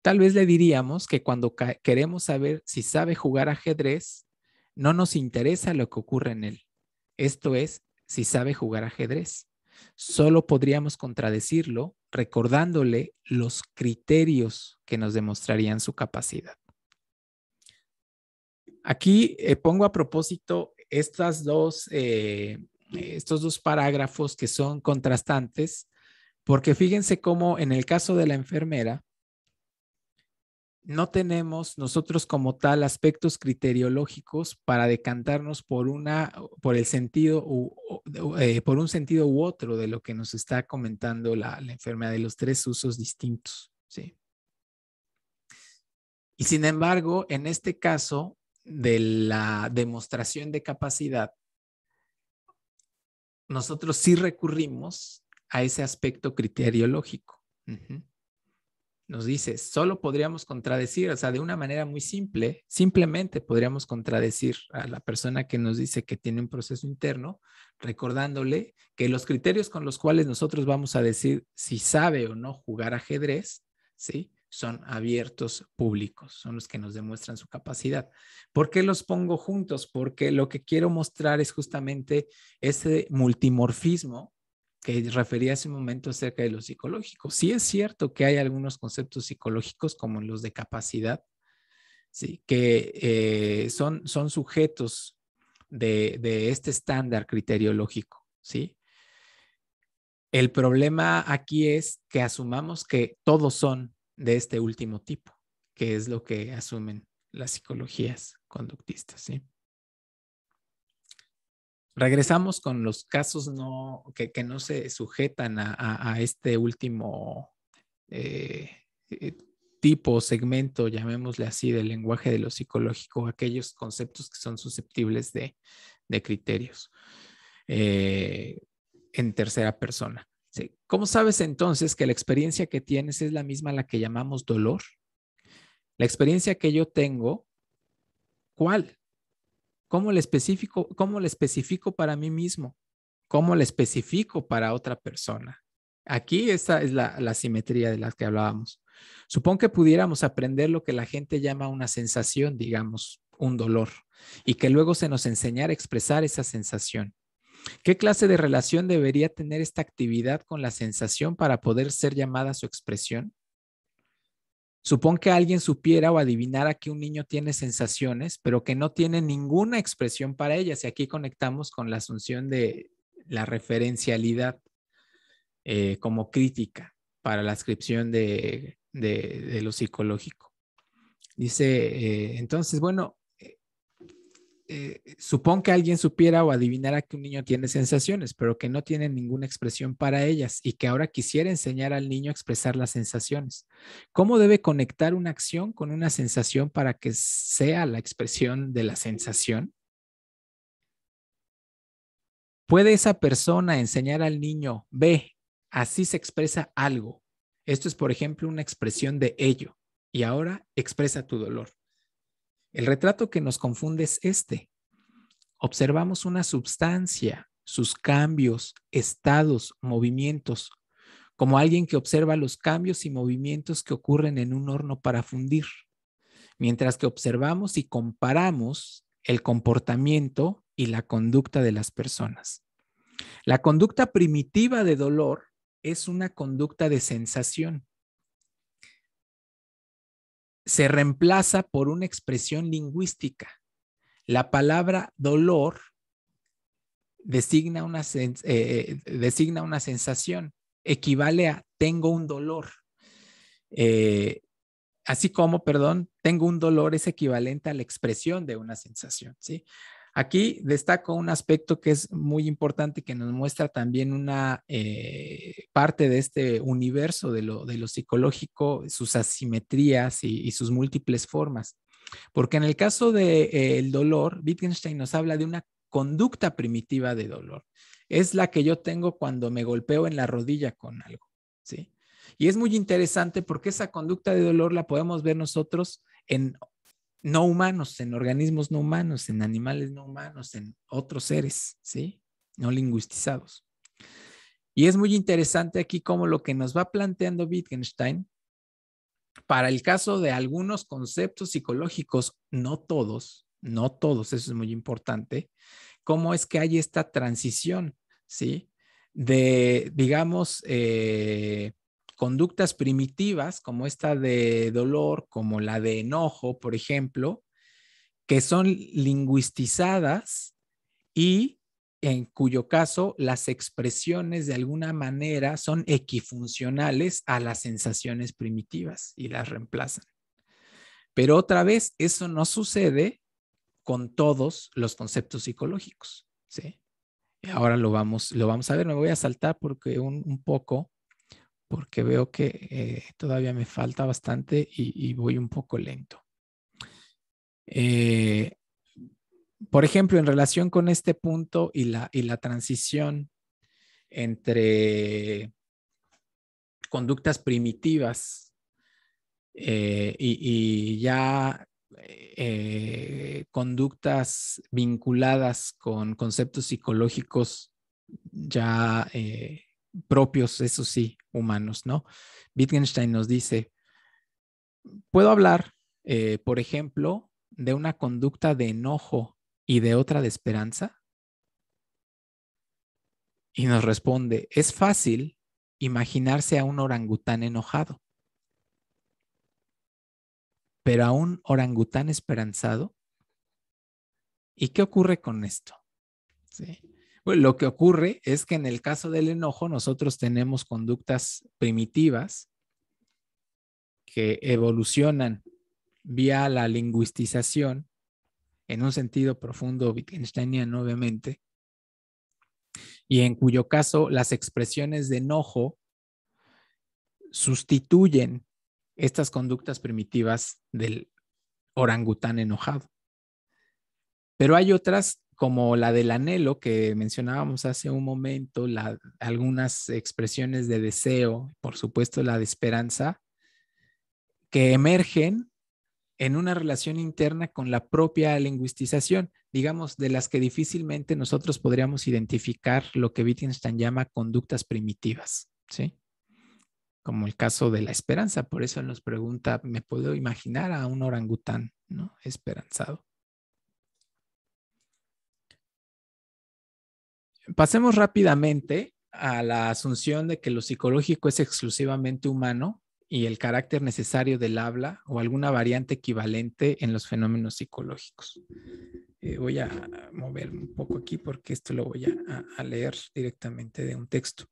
Tal vez le diríamos que cuando queremos saber si sabe jugar ajedrez, no nos interesa lo que ocurre en él. Esto es, si sabe jugar ajedrez. Solo podríamos contradecirlo recordándole los criterios que nos demostrarían su capacidad. Aquí eh, pongo a propósito dos, eh, estos dos parágrafos que son contrastantes, porque fíjense cómo en el caso de la enfermera, no tenemos nosotros como tal aspectos criteriológicos para decantarnos por una, por el sentido eh, por un sentido u otro de lo que nos está comentando la, enfermedad de los tres usos distintos, ¿sí? Y sin embargo, en este caso de la demostración de capacidad, nosotros sí recurrimos a ese aspecto criteriológico nos dice, solo podríamos contradecir, o sea, de una manera muy simple, simplemente podríamos contradecir a la persona que nos dice que tiene un proceso interno, recordándole que los criterios con los cuales nosotros vamos a decir si sabe o no jugar ajedrez, ¿sí? Son abiertos públicos, son los que nos demuestran su capacidad. ¿Por qué los pongo juntos? Porque lo que quiero mostrar es justamente ese multimorfismo que refería hace un momento acerca de lo psicológico. Sí es cierto que hay algunos conceptos psicológicos como los de capacidad, ¿sí? que eh, son, son sujetos de, de, este estándar criteriológico. ¿sí? El problema aquí es que asumamos que todos son de este último tipo, que es lo que asumen las psicologías conductistas. ¿sí? Regresamos con los casos no, que, no se sujetan a, este último eh, eh, tipo o segmento, llamémosle así, del lenguaje de lo psicológico, aquellos conceptos que son susceptibles de, criterios eh, en tercera persona. ¿Cómo sabes entonces que la experiencia que tienes es la misma la que llamamos dolor? La experiencia que yo tengo, ¿cuál? ¿Cómo le especifico, para mí mismo? ¿Cómo le especifico para otra persona? Aquí esa es la, simetría de la que hablábamos. Supón que pudiéramos aprender lo que la gente llama una sensación, digamos, un dolor, y que luego se nos enseñara a expresar esa sensación. ¿Qué clase de relación debería tener esta actividad con la sensación para poder ser llamada su expresión? Supón que alguien supiera o adivinara que un niño tiene sensaciones, pero que no tiene ninguna expresión para ellas. Y aquí conectamos con la asunción de la referencialidad eh, como crítica para la descripción de, lo psicológico. Dice, eh, entonces, bueno, eh, supón que alguien supiera o adivinara que un niño tiene sensaciones, pero que no tiene ninguna expresión para ellas y que ahora quisiera enseñar al niño a expresar las sensaciones. ¿Cómo debe conectar una acción con una sensación para que sea la expresión de la sensación? ¿Puede esa persona enseñar al niño, ve, así se expresa algo? Esto es, por ejemplo, una expresión de ello. Y ahora expresa tu dolor. El retrato que nos confunde es este. Observamos una sustancia, sus cambios, estados, movimientos, como alguien que observa los cambios y movimientos que ocurren en un horno para fundir, mientras que observamos y comparamos el comportamiento y la conducta de las personas. La conducta primitiva de dolor es una conducta de sensación se reemplaza por una expresión lingüística. La palabra dolor designa una, eh, eh, designa una sensación, equivale a tengo un dolor. Eh, así como, perdón, tengo un dolor es equivalente a la expresión de una sensación, ¿sí? Aquí destaco un aspecto que es muy importante que nos muestra también una eh, parte de este universo de lo, psicológico, sus asimetrías y, sus múltiples formas. Porque en el caso del eh, dolor, Wittgenstein nos habla de una conducta primitiva de dolor. Es la que yo tengo cuando me golpeo en la rodilla con algo, ¿sí? Y es muy interesante porque esa conducta de dolor la podemos ver nosotros en no humanos, en organismos no humanos, en animales no humanos, en otros seres, ¿sí? No lingüistizados. Y es muy interesante aquí como lo que nos va planteando Wittgenstein para el caso de algunos conceptos psicológicos, no todos, no todos, eso es muy importante, cómo es que hay esta transición, ¿sí? De, digamos, eh, conductas primitivas como esta de dolor, como la de enojo, por ejemplo, que son lingüistizadas y en cuyo caso las expresiones de alguna manera son equifuncionales a las sensaciones primitivas y las reemplazan. Pero otra vez, eso no sucede con todos los conceptos psicológicos. ¿sí? Ahora lo vamos, lo vamos a ver, me voy a saltar porque un poco porque veo que eh, todavía me falta bastante y, voy un poco lento. Eh, por ejemplo, en relación con este punto y la, transición entre conductas primitivas eh, y, ya conductas vinculadas con conceptos psicológicos ya propios, eso sí, humanos, ¿no? Wittgenstein nos dice, puedo hablar, eh, por ejemplo, de una conducta de enojo y de otra de esperanza. Y nos responde, es fácil imaginarse a un orangután enojado, pero a un orangután esperanzado. ¿Y qué ocurre con esto? Sí lo que ocurre es que en el caso del enojo nosotros tenemos conductas primitivas que evolucionan vía la lingüistización en un sentido profundo wittgensteiniano obviamente y en cuyo caso las expresiones de enojo sustituyen estas conductas primitivas del orangután enojado. Pero hay otras como la del anhelo que mencionábamos hace un momento, algunas expresiones de deseo, por supuesto la de esperanza, que emergen en una relación interna con la propia lingüistización, digamos, de las que difícilmente nosotros podríamos identificar lo que Wittgenstein llama conductas primitivas, ¿sí? Como el caso de la esperanza, por eso nos pregunta, ¿me puedo imaginar a un orangután, ¿no? Esperanzado. Pasemos rápidamente a la asunción de que lo psicológico es exclusivamente humano y el carácter necesario del habla o alguna variante equivalente en los fenómenos psicológicos. Eh, voy a mover un poco aquí porque esto lo voy a, leer directamente de un texto.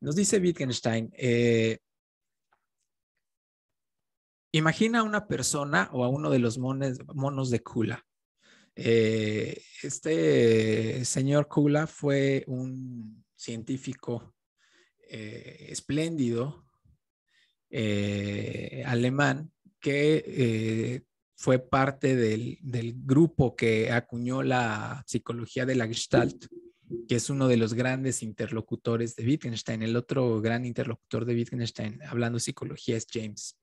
Nos dice Wittgenstein, eh, imagina a una persona o a uno de los monos de Kula. Eh, este señor Kula fue un científico eh, espléndido eh, alemán que fue parte del, del, grupo que acuñó la psicología de la Gestalt, que es uno de los grandes interlocutores de Wittgenstein. El otro gran interlocutor de Wittgenstein hablando psicología es James.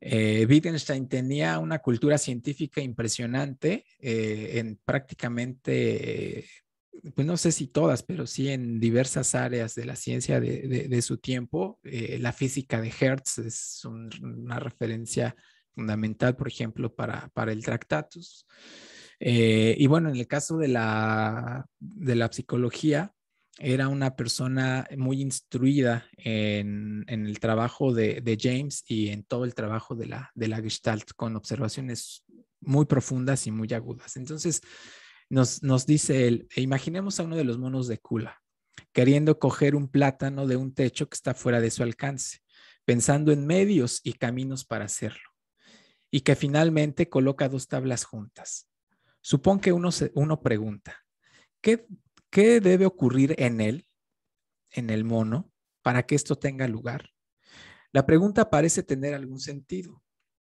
Eh, Wittgenstein tenía una cultura científica impresionante eh, en prácticamente, pues no sé si todas, pero sí en diversas áreas de la ciencia de, su tiempo. Eh, la física de Hertz es una referencia fundamental, por ejemplo, para, el Tractatus. y bueno, en el caso de la psicología, era una persona muy instruida en, el trabajo de, James y en todo el trabajo de la, de Gestalt, con observaciones muy profundas y muy agudas. Entonces, nos, nos dice él, e imaginemos a uno de los monos de Kula, queriendo coger un plátano de un techo que está fuera de su alcance, pensando en medios y caminos para hacerlo, y que finalmente coloca dos tablas juntas. Supón que uno, uno pregunta, ¿qué ¿Qué debe ocurrir en él, en el mono, para que esto tenga lugar? La pregunta parece tener algún sentido.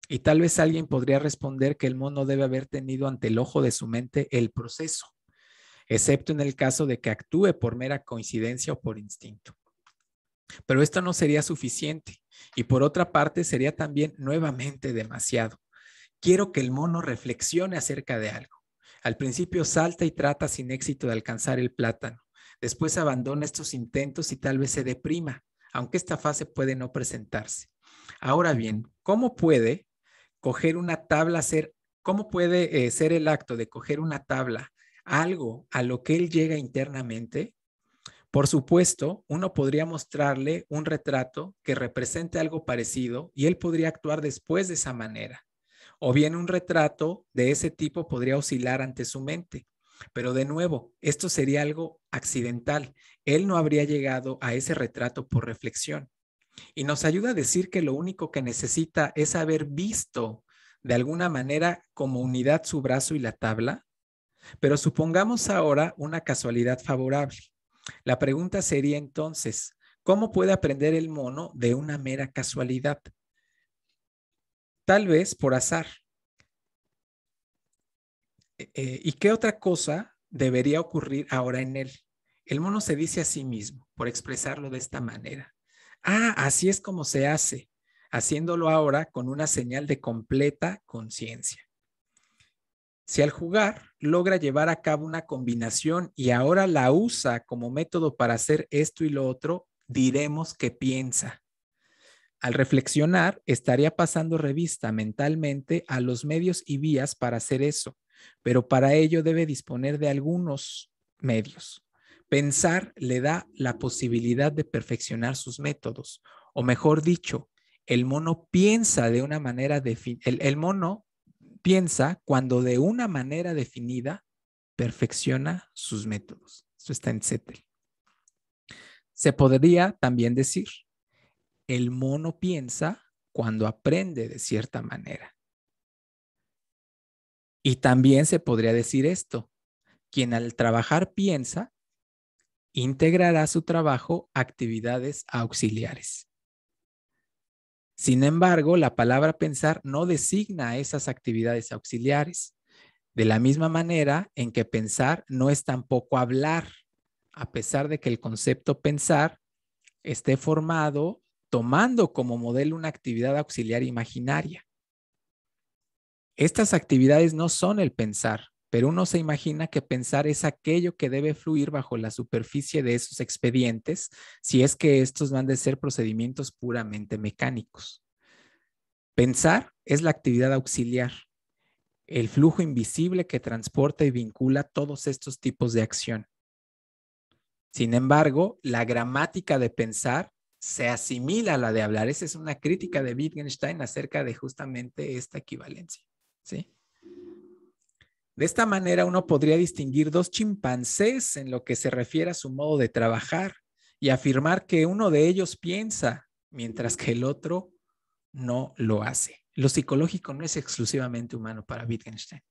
Y tal vez alguien podría responder que el mono debe haber tenido ante el ojo de su mente el proceso, excepto en el caso de que actúe por mera coincidencia o por instinto. Pero esto no sería suficiente y por otra parte sería también nuevamente demasiado. Quiero que el mono reflexione acerca de algo. Al principio salta y trata sin éxito de alcanzar el plátano. Después abandona estos intentos y tal vez se deprima, aunque esta fase puede no presentarse. Ahora bien, ¿cómo puede coger una tabla ser, cómo puede eh, ser el acto de coger una tabla, algo a lo que él llega internamente? Por supuesto, uno podría mostrarle un retrato que represente algo parecido y él podría actuar después de esa manera o bien un retrato de ese tipo podría oscilar ante su mente. Pero de nuevo, esto sería algo accidental. Él no habría llegado a ese retrato por reflexión. Y nos ayuda a decir que lo único que necesita es haber visto de alguna manera como unidad su brazo y la tabla. Pero supongamos ahora una casualidad favorable. La pregunta sería entonces, ¿cómo puede aprender el mono de una mera casualidad? tal vez por azar. E, eh, ¿Y qué otra cosa debería ocurrir ahora en él? El mono se dice a sí mismo, por expresarlo de esta manera. Ah, así es como se hace, haciéndolo ahora con una señal de completa conciencia. Si al jugar logra llevar a cabo una combinación y ahora la usa como método para hacer esto y lo otro, diremos que piensa. Al reflexionar, estaría pasando revista mentalmente a los medios y vías para hacer eso, pero para ello debe disponer de algunos medios. Pensar le da la posibilidad de perfeccionar sus métodos, o mejor dicho, el mono piensa de una manera definida, el, mono piensa cuando de una manera definida perfecciona sus métodos. Esto está en Zettel. Se podría también decir el mono piensa cuando aprende de cierta manera. Y también se podría decir esto, quien al trabajar piensa, integrará su trabajo actividades auxiliares. Sin embargo, la palabra pensar no designa esas actividades auxiliares, de la misma manera en que pensar no es tampoco hablar, a pesar de que el concepto pensar esté formado tomando como modelo una actividad auxiliar imaginaria. Estas actividades no son el pensar, pero uno se imagina que pensar es aquello que debe fluir bajo la superficie de esos expedientes, si es que estos van a de ser procedimientos puramente mecánicos. Pensar es la actividad auxiliar, el flujo invisible que transporta y vincula todos estos tipos de acción. Sin embargo, la gramática de pensar se asimila a la de hablar. Esa es una crítica de Wittgenstein acerca de justamente esta equivalencia. ¿sí? De esta manera uno podría distinguir dos chimpancés en lo que se refiere a su modo de trabajar y afirmar que uno de ellos piensa mientras que el otro no lo hace. Lo psicológico no es exclusivamente humano para Wittgenstein.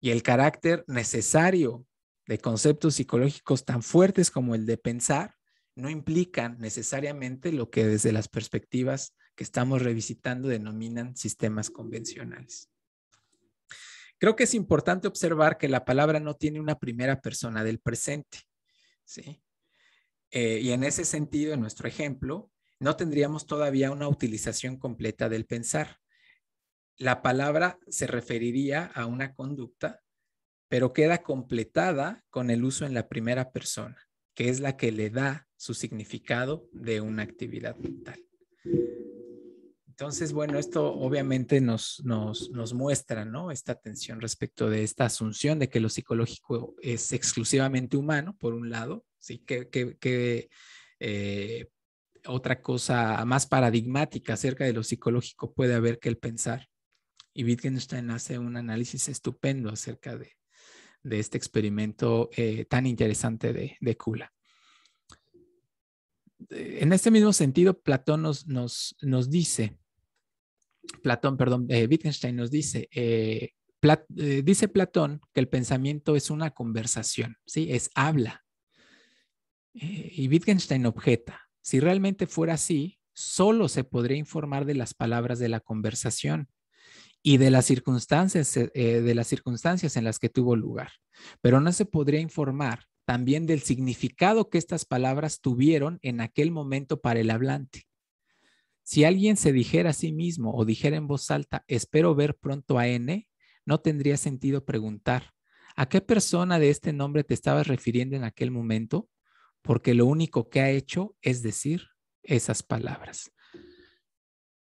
Y el carácter necesario de conceptos psicológicos tan fuertes como el de pensar no implican necesariamente lo que desde las perspectivas que estamos revisitando denominan sistemas convencionales. Creo que es importante observar que la palabra no tiene una primera persona del presente. ¿sí? Eh, y en ese sentido, en nuestro ejemplo, no tendríamos todavía una utilización completa del pensar. La palabra se referiría a una conducta, pero queda completada con el uso en la primera persona que es la que le da su significado de una actividad mental. Entonces, bueno, esto obviamente nos, nos, nos muestra ¿no? esta tensión respecto de esta asunción de que lo psicológico es exclusivamente humano, por un lado, ¿sí? que, que, eh, otra cosa más paradigmática acerca de lo psicológico puede haber que el pensar. Y Wittgenstein hace un análisis estupendo acerca de, de este experimento eh, tan interesante de, Kula. Eh, en este mismo sentido, Platón nos, nos, dice, Platón, perdón, eh, Wittgenstein nos dice, dice Platón que el pensamiento es una conversación, ¿sí? es habla. y Wittgenstein objeta, si realmente fuera así, solo se podría informar de las palabras de la conversación y de las circunstancias, eh, eh, de las circunstancias en las que tuvo lugar. Pero no se podría informar también del significado que estas palabras tuvieron en aquel momento para el hablante. Si alguien se dijera a sí mismo o dijera en voz alta, espero ver pronto a N, no tendría sentido preguntar, ¿a qué persona de este nombre te estabas refiriendo en aquel momento? Porque lo único que ha hecho es decir esas palabras.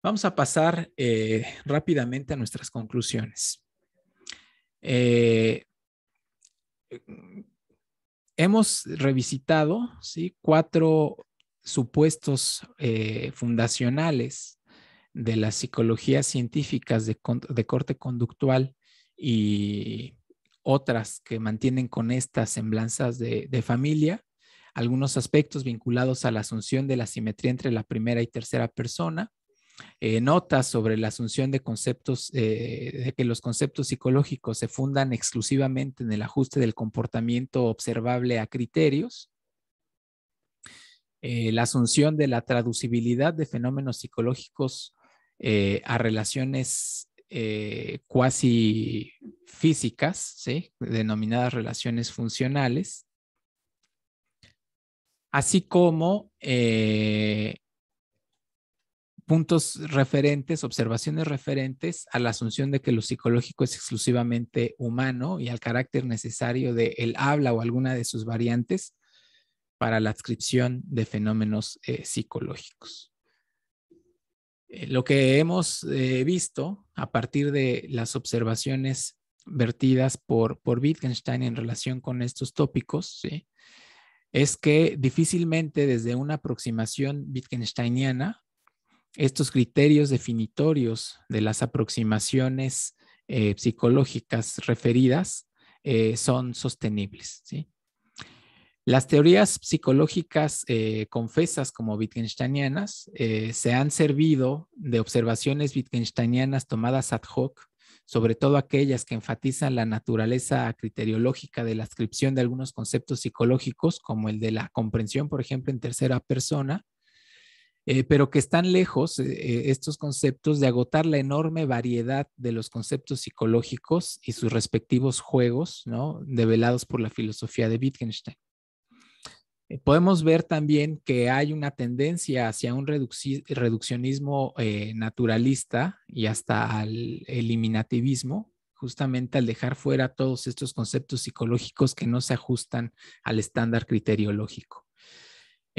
Vamos a pasar eh, rápidamente a nuestras conclusiones. Eh, hemos revisitado ¿sí? cuatro supuestos eh, fundacionales de las psicologías científicas de, corte conductual y otras que mantienen con estas semblanzas de familia, algunos aspectos vinculados a la asunción de la simetría entre la primera y tercera persona, eh, notas sobre la asunción de conceptos, eh, de que los conceptos psicológicos se fundan exclusivamente en el ajuste del comportamiento observable a criterios, eh, la asunción de la traducibilidad de fenómenos psicológicos a relaciones cuasi físicas, denominadas relaciones funcionales, así como puntos referentes, observaciones referentes a la asunción de que lo psicológico es exclusivamente humano y al carácter necesario de el habla o alguna de sus variantes para la adscripción de fenómenos eh, psicológicos. Eh, lo que hemos eh, visto a partir de las observaciones vertidas por, Wittgenstein en relación con estos tópicos, es que difícilmente desde una aproximación wittgensteiniana estos criterios definitorios de las aproximaciones eh, psicológicas referidas eh, son sostenibles. Las teorías psicológicas eh, confesas como wittgensteinianas se han servido de observaciones wittgensteinianas tomadas ad hoc, sobre todo aquellas que enfatizan la naturaleza criteriológica de la descripción de algunos conceptos psicológicos, como el de la comprensión, por ejemplo, en tercera persona, eh, pero que están lejos eh, estos conceptos de agotar la enorme variedad de los conceptos psicológicos y sus respectivos juegos, ¿no? Develados por la filosofía de Wittgenstein. Eh, podemos ver también que hay una tendencia hacia un reduccionismo naturalista y hasta al eliminativismo, justamente al dejar fuera todos estos conceptos psicológicos que no se ajustan al estándar criteriológico.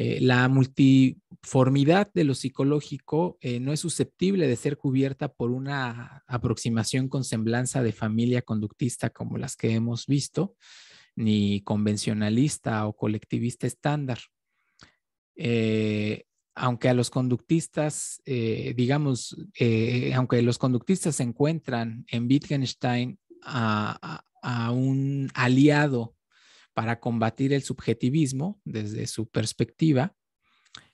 Eh, la multiformidad de lo psicológico eh, no es susceptible de ser cubierta por una aproximación con semblanza de familia conductista como las que hemos visto, ni convencionalista o colectivista estándar. Eh, aunque a los conductistas, digamos, aunque los conductistas encuentran en Wittgenstein a un aliado para combatir el subjetivismo desde su perspectiva,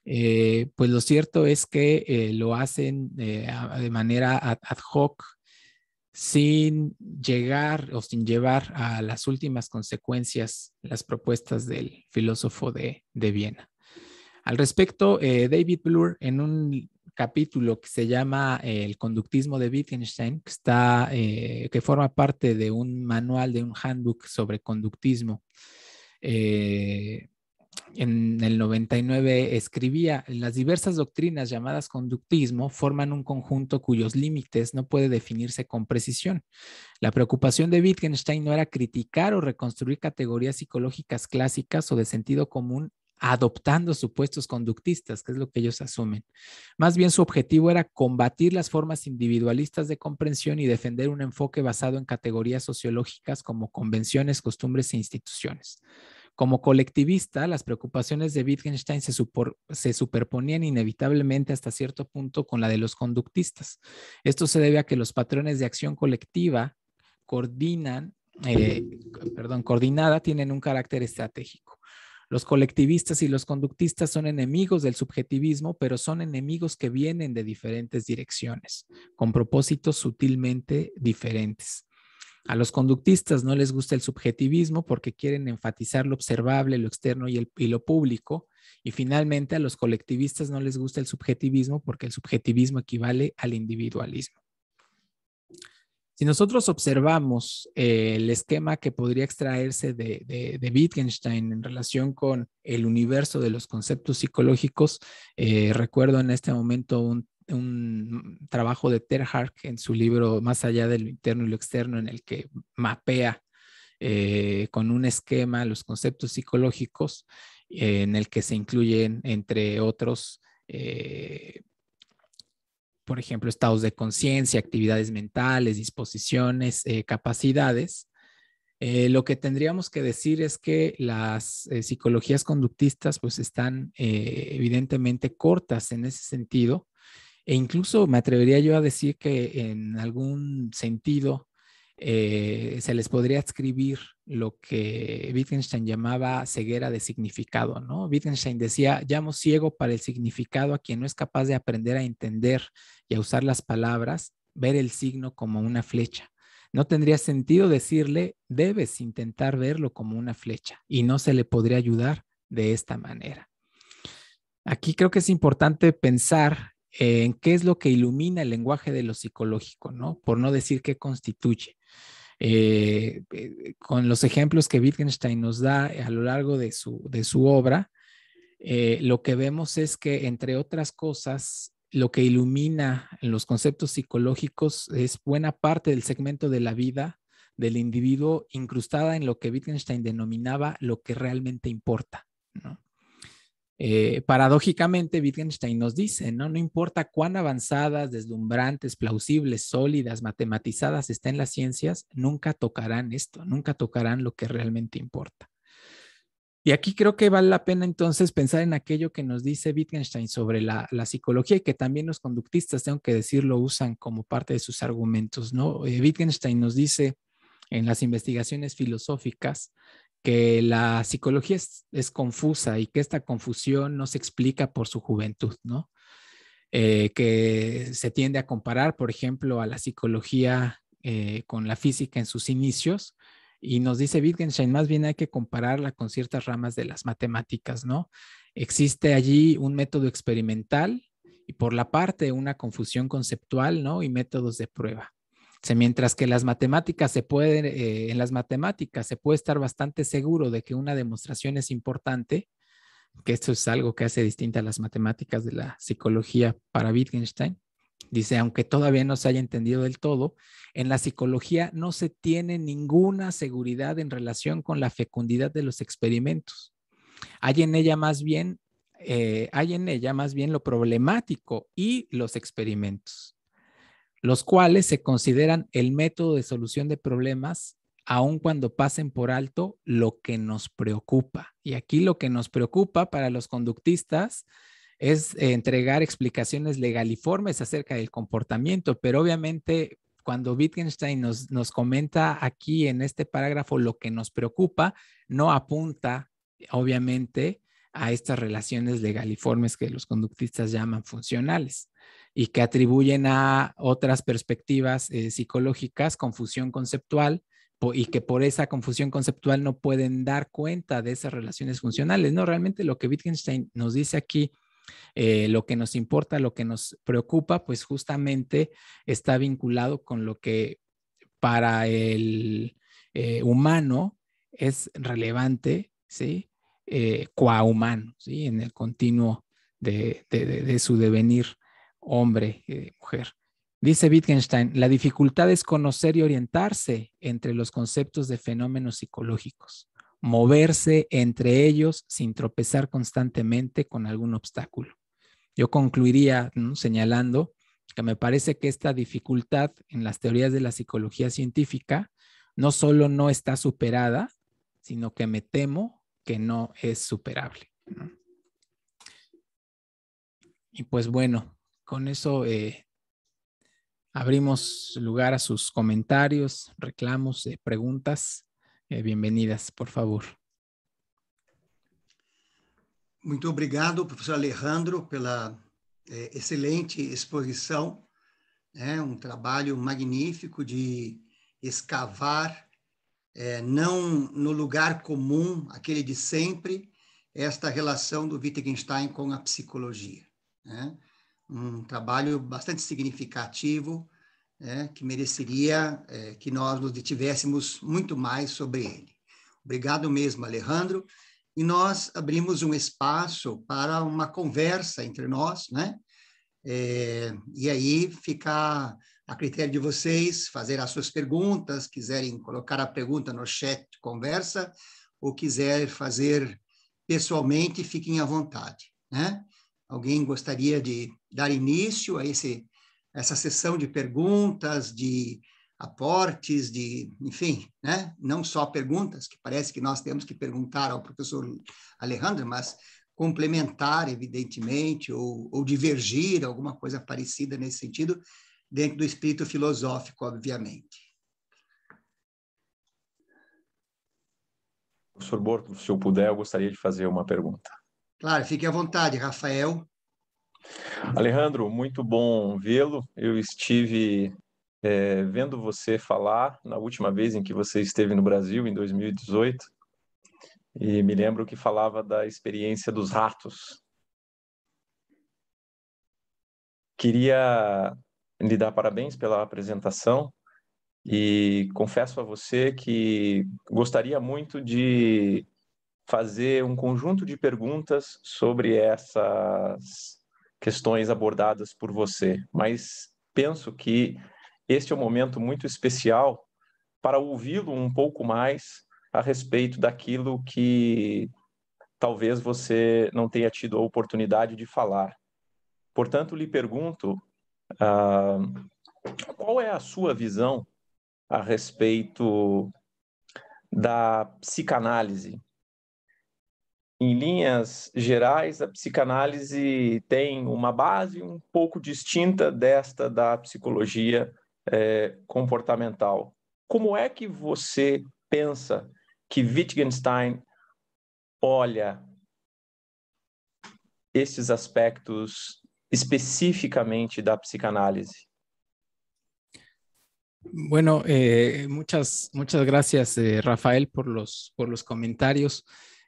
eh, pues lo cierto es que eh, lo hacen eh, de manera ad, hoc sin llegar o sin llevar a las últimas consecuencias las propuestas del filósofo de, de Viena. Al respecto, David Blur en un capítulo que se llama eh, El conductismo de Wittgenstein, que, está, eh, que forma parte de un manual, de un handbook sobre conductismo. Eh, en el 99 escribía, las diversas doctrinas llamadas conductismo forman un conjunto cuyos límites no puede definirse con precisión. La preocupación de Wittgenstein no era criticar o reconstruir categorías psicológicas clásicas o de sentido común adoptando supuestos conductistas, que es lo que ellos asumen. Más bien su objetivo era combatir las formas individualistas de comprensión y defender un enfoque basado en categorías sociológicas como convenciones, costumbres e instituciones. Como colectivista, las preocupaciones de Wittgenstein se, superponían inevitablemente hasta cierto punto con la de los conductistas. Esto se debe a que los patrones de acción colectiva coordinan, eh, perdón, coordinada tienen un carácter estratégico. Los colectivistas y los conductistas son enemigos del subjetivismo, pero son enemigos que vienen de diferentes direcciones, con propósitos sutilmente diferentes. A los conductistas no les gusta el subjetivismo porque quieren enfatizar lo observable, lo externo y, lo público. Y finalmente a los colectivistas no les gusta el subjetivismo porque el subjetivismo equivale al individualismo. Si nosotros observamos eh, el esquema que podría extraerse de, Wittgenstein en relación con el universo de los conceptos psicológicos, eh, recuerdo en este momento un, trabajo de Terhark en su libro Más allá de lo interno y lo externo, en el que mapea eh, con un esquema los conceptos psicológicos en el que se incluyen, entre otros, por ejemplo, estados de conciencia, actividades mentales, disposiciones, eh, capacidades, eh, lo que tendríamos que decir es que las eh, psicologías conductistas pues están evidentemente cortas en ese sentido e incluso me atrevería yo a decir que en algún sentido se les podría escribir lo que Wittgenstein llamaba ceguera de significado, ¿no? Wittgenstein decía, llamo ciego para el significado a quien no es capaz de aprender a entender y a usar las palabras, ver el signo como una flecha. No tendría sentido decirle, debes intentar verlo como una flecha y no se le podría ayudar de esta manera. Aquí creo que es importante pensar en qué es lo que ilumina el lenguaje de lo psicológico, ¿no? Por no decir qué constituye. Eh, eh, con los ejemplos que Wittgenstein nos da a lo largo de su, de su obra, eh, lo que vemos es que, entre otras cosas, lo que ilumina los conceptos psicológicos es buena parte del segmento de la vida del individuo incrustada en lo que Wittgenstein denominaba lo que realmente importa. Eh, paradójicamente, Wittgenstein nos dice, ¿no? no importa cuán avanzadas, deslumbrantes, plausibles, sólidas, matematizadas estén las ciencias, nunca tocarán esto, nunca tocarán lo que realmente importa. Y aquí creo que vale la pena entonces pensar en aquello que nos dice Wittgenstein sobre la, psicología y que también los conductistas, tengo que decirlo, usan como parte de sus argumentos, ¿no? Eh, Wittgenstein nos dice en las investigaciones filosóficas que la psicología es, confusa y que esta confusión no se explica por su juventud, ¿no? Eh, que se tiende a comparar, por ejemplo, a la psicología eh, con la física en sus inicios, y nos dice Wittgenstein, más bien hay que compararla con ciertas ramas de las matemáticas, ¿no? Existe allí un método experimental y por la parte una confusión conceptual, ¿no? Y métodos de prueba. mientras que las matemáticas se pueden, eh, en las matemáticas se puede estar bastante seguro de que una demostración es importante, que esto es algo que hace distinta a las matemáticas de la psicología para Wittgenstein, Dice, aunque todavía no se haya entendido del todo, en la psicología no se tiene ninguna seguridad en relación con la fecundidad de los experimentos. Hay en ella más bien, eh, hay en ella más bien lo problemático y los experimentos, los cuales se consideran el método de solución de problemas aun cuando pasen por alto lo que nos preocupa. Y aquí lo que nos preocupa para los conductistas es eh, entregar explicaciones legaliformes acerca del comportamiento, pero obviamente cuando Wittgenstein nos, nos comenta aquí en este parágrafo lo que nos preocupa, no apunta, obviamente, a estas relaciones legaliformes que los conductistas llaman funcionales y que atribuyen a otras perspectivas eh, psicológicas confusión conceptual y que por esa confusión conceptual no pueden dar cuenta de esas relaciones funcionales. No, realmente lo que Wittgenstein nos dice aquí eh, lo que nos importa, lo que nos preocupa, pues justamente está vinculado con lo que para el eh, humano es relevante, ¿sí? Eh, humano, ¿sí? En el continuo de, de su devenir hombre y mujer. Dice Wittgenstein, la dificultad es conocer y orientarse entre los conceptos de fenómenos psicológicos moverse entre ellos sin tropezar constantemente con algún obstáculo. Yo concluiría señalando que me parece que esta dificultad en las teorías de la psicología científica no solo no está superada, sino que me temo que no es superable. Y pues bueno, con eso eh, abrimos lugar a sus comentarios, reclamos, eh, preguntas. Eh, bienvenidas, por favor. Muito obrigado, professor Alejandro, pela eh, excelente exposição. Né? Um trabalho magnífico de escavar, eh, não no lugar comum, aquele de sempre, esta relação do Wittgenstein com a psicologia. Né? Um trabalho bastante significativo, né, que mereceria é, que nós nos detivéssemos muito mais sobre ele. Obrigado mesmo, Alejandro. E nós abrimos um espaço para uma conversa entre nós, né? É, e aí ficar a critério de vocês fazer as suas perguntas, quiserem colocar a pergunta no chat de conversa ou quiser fazer pessoalmente, fiquem à vontade, né? Alguém gostaria de dar início a esse essa sessão de perguntas, de aportes, de, enfim, né? não só perguntas, que parece que nós temos que perguntar ao professor Alejandro, mas complementar, evidentemente, ou, ou divergir, alguma coisa parecida nesse sentido, dentro do espírito filosófico, obviamente. Professor Borto, se eu puder, eu gostaria de fazer uma pergunta. Claro, fique à vontade, Rafael. Alejandro, muito bom vê-lo. Eu estive é, vendo você falar na última vez em que você esteve no Brasil, em 2018, e me lembro que falava da experiência dos ratos. Queria lhe dar parabéns pela apresentação e confesso a você que gostaria muito de fazer um conjunto de perguntas sobre essas questões abordadas por você, mas penso que este é um momento muito especial para ouvi-lo um pouco mais a respeito daquilo que talvez você não tenha tido a oportunidade de falar. Portanto, lhe pergunto ah, qual é a sua visão a respeito da psicanálise em linhas gerais, a psicanálise tem uma base um pouco distinta desta da psicologia é, comportamental. Como é que você pensa que Wittgenstein olha esses aspectos especificamente da psicanálise? Bueno, eh, muchas, muchas gracias, eh, Rafael, por los, por los comentarios.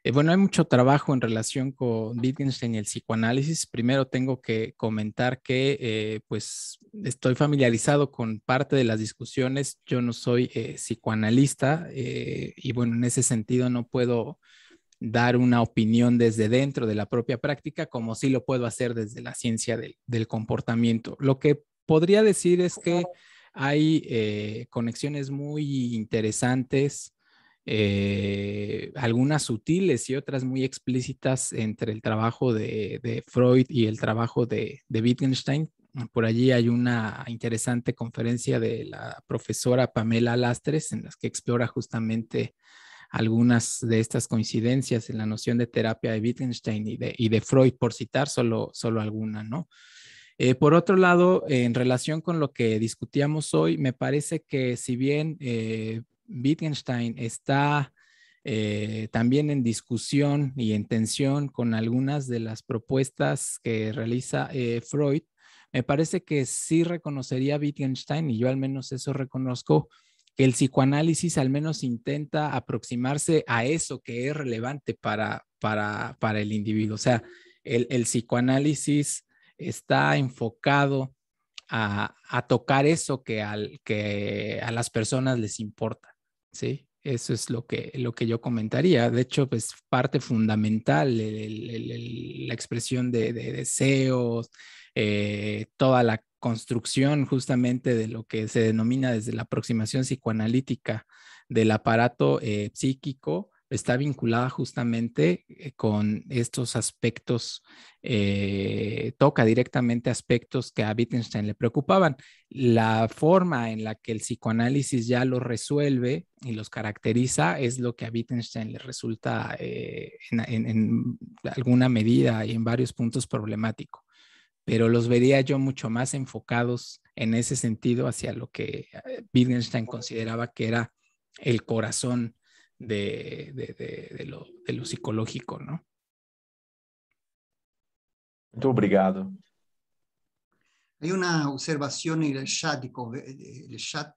Eh, bueno, hay mucho trabajo en relación con Wittgenstein y el psicoanálisis. Primero tengo que comentar que eh, pues estoy familiarizado con parte de las discusiones. Yo no soy eh, psicoanalista y bueno, en ese sentido no puedo dar una opinión desde dentro de la propia práctica como sí lo puedo hacer desde la ciencia del comportamiento. Lo que podría decir es que hay conexiones muy interesantes eh, algunas sutiles y otras muy explícitas entre el trabajo de, Freud y el trabajo de, Wittgenstein. Por allí hay una interesante conferencia de la profesora Pamela Lastres en las que explora justamente algunas de estas coincidencias en la noción de terapia de Wittgenstein y de, Freud, por citar solo, solo alguna, ¿no? Eh, por otro lado, en relación con lo que discutíamos hoy, me parece que si bien eh, Wittgenstein está eh, también en discusión y en tensión con algunas de las propuestas que realiza eh, Freud, me parece que sí reconocería Wittgenstein, y yo al menos eso reconozco, que el psicoanálisis al menos intenta aproximarse a eso que es relevante para, para, el individuo. O sea, el, psicoanálisis está enfocado a, a tocar eso que, al, que a las personas les importa. Sí, eso es lo que, yo comentaría. De hecho, es pues, parte fundamental, la expresión de, deseos, eh, toda la construcción justamente de lo que se denomina desde la aproximación psicoanalítica del aparato eh, psíquico, está vinculada justamente eh, con estos aspectos, eh, toca directamente aspectos que a Wittgenstein le preocupaban. La forma en la que el psicoanálisis ya lo resuelve y los caracteriza es lo que a Wittgenstein le resulta eh, en, en alguna medida y en varios puntos problemático pero los vería yo mucho más enfocados en ese sentido hacia lo que Wittgenstein consideraba que era el corazón de, de, lo, psicológico, ¿no? Muchas gracias. Hay una observación en el chat, eh, eh, el chat.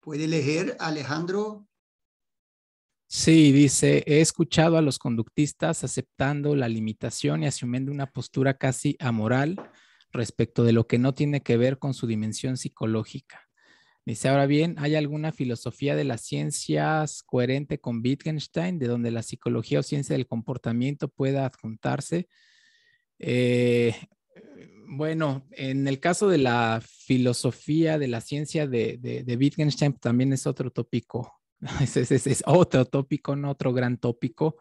¿Puede leer Alejandro? Sí, dice, he escuchado a los conductistas aceptando la limitación y asumiendo una postura casi amoral respecto de lo que no tiene que ver con su dimensión psicológica. Dice, ahora bien, ¿hay alguna filosofía de las ciencias coherente con Wittgenstein, de donde la psicología o ciencia del comportamiento pueda adjuntarse? Eh, bueno, en el caso de la filosofía de la ciencia de, de, Wittgenstein pues, también es otro tópico, es, otro tópico, no otro gran tópico.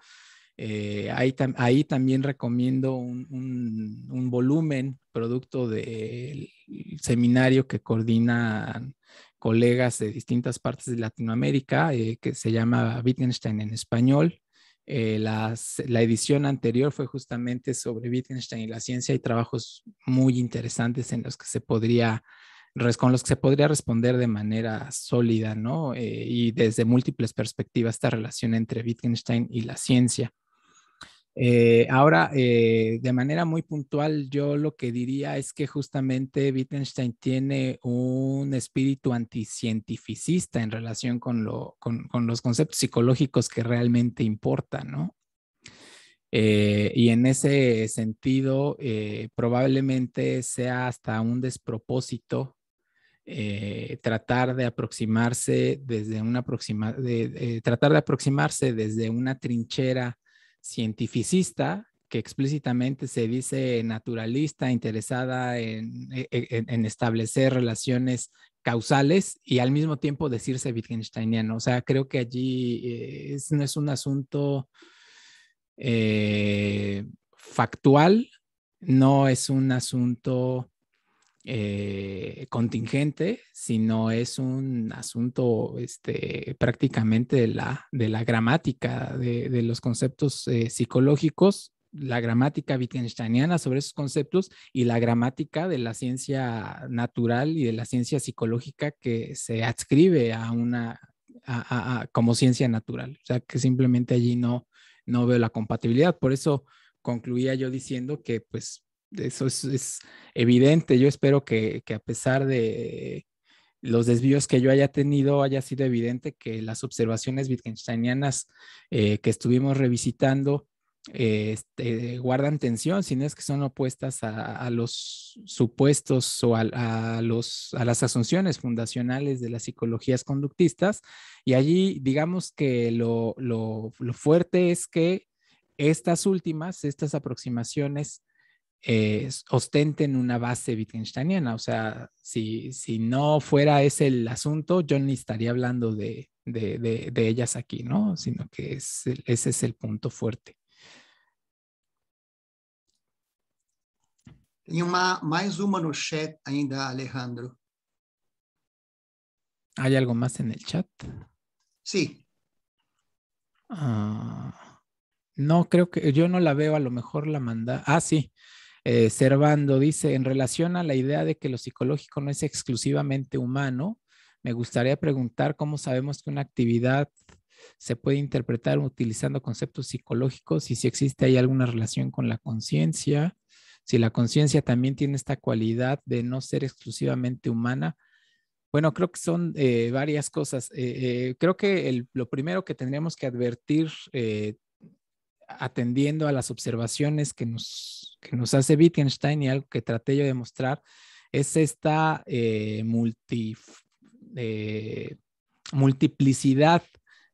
Eh, ahí, ahí, también recomiendo un, volumen producto del seminario que coordina colegas de distintas partes de Latinoamérica, eh, que se llama Wittgenstein en español. Eh, la edición anterior fue justamente sobre Wittgenstein y la ciencia y trabajos muy interesantes en los que se podría con los que se podría responder de manera sólida, ¿no? Eh, y desde múltiples perspectivas esta relación entre Wittgenstein y la ciencia. Eh, ahora, eh, de manera muy puntual, yo lo que diría es que justamente Wittgenstein tiene un espíritu anticientificista en relación con, los conceptos psicológicos que realmente importan, ¿no? Eh, y en ese sentido, probablemente sea hasta un despropósito tratar de aproximarse desde una tratar de aproximarse desde una trinchera cientificista, que explícitamente se dice naturalista, interesada e, e, en, establecer relaciones causales y al mismo tiempo decirse wittgensteiniano. O sea, creo que allí eh, no es un asunto eh, factual, no es un asunto eh, contingente, sino es un asunto este, prácticamente de la, de la gramática, de, los conceptos eh, psicológicos, la gramática wittgensteiniana sobre esos conceptos y la gramática de la ciencia natural y de la ciencia psicológica que se adscribe a una, como ciencia natural. O sea, que simplemente allí no, no veo la compatibilidad. Por eso concluía yo diciendo que pues eso es, evidente. Yo espero que, a pesar de los desvíos que yo haya tenido, haya sido evidente que las observaciones wittgensteinianas eh, que estuvimos revisitando eh, este, guardan tensión, si no es que son opuestas a, los supuestos o a, las asunciones fundacionales de las psicologías conductistas. Y allí, digamos que lo fuerte es que estas últimas, estas aproximaciones, eh, ostenten una base wittgensteiniana. O sea, si, si no fuera ese el asunto, yo ni estaría hablando de, ellas aquí, ¿no? Sino que ese es el punto fuerte. más en chat ainda, Alejandro. ¿Hay algo más en el chat? Sí. Ah, no, creo que yo no la veo, a lo mejor la manda. Ah, sí. Cervando eh, dice, en relación a la idea de que lo psicológico no es exclusivamente humano, me gustaría preguntar cómo sabemos que una actividad se puede interpretar utilizando conceptos psicológicos y si existe ahí alguna relación con la conciencia, si la conciencia también tiene esta cualidad de no ser exclusivamente humana. Bueno, creo que son eh, varias cosas. Eh, creo que lo primero que tendríamos que advertir atendiendo a las observaciones que nos, que nos hace Wittgenstein y algo que traté yo de mostrar, es esta eh, multi, eh, multiplicidad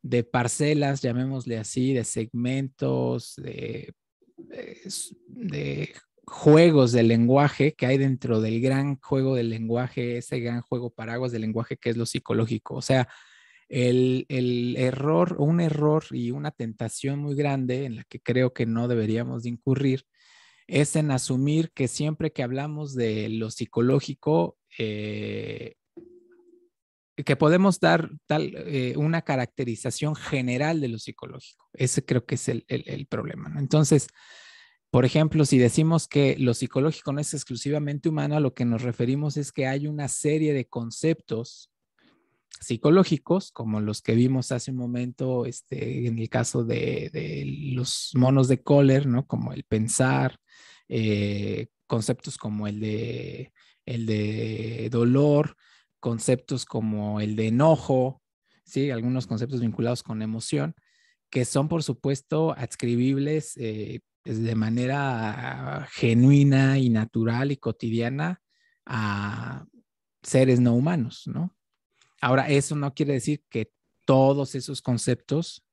de parcelas, llamémosle así, de segmentos, de, de juegos del lenguaje que hay dentro del gran juego del lenguaje, ese gran juego paraguas del lenguaje que es lo psicológico. O sea, el, error un error y una tentación muy grande en la que creo que no deberíamos de incurrir es en asumir que siempre que hablamos de lo psicológico, eh, que podemos dar tal, eh, una caracterización general de lo psicológico. Ese creo que es el, problema. Entonces, por ejemplo, si decimos que lo psicológico no es exclusivamente humano, a lo que nos referimos es que hay una serie de conceptos psicológicos, como los que vimos hace un momento, este, en el caso de, de los monos de Kohler, ¿no? Como el pensar, eh, conceptos como el de, el de dolor, conceptos como el de enojo, ¿sí? Algunos conceptos vinculados con emoción, que son, por supuesto, adscribibles eh, pues, de manera genuina y natural y cotidiana a seres no humanos, ¿no? Ahora, eso no quiere decir que todos esos conceptos,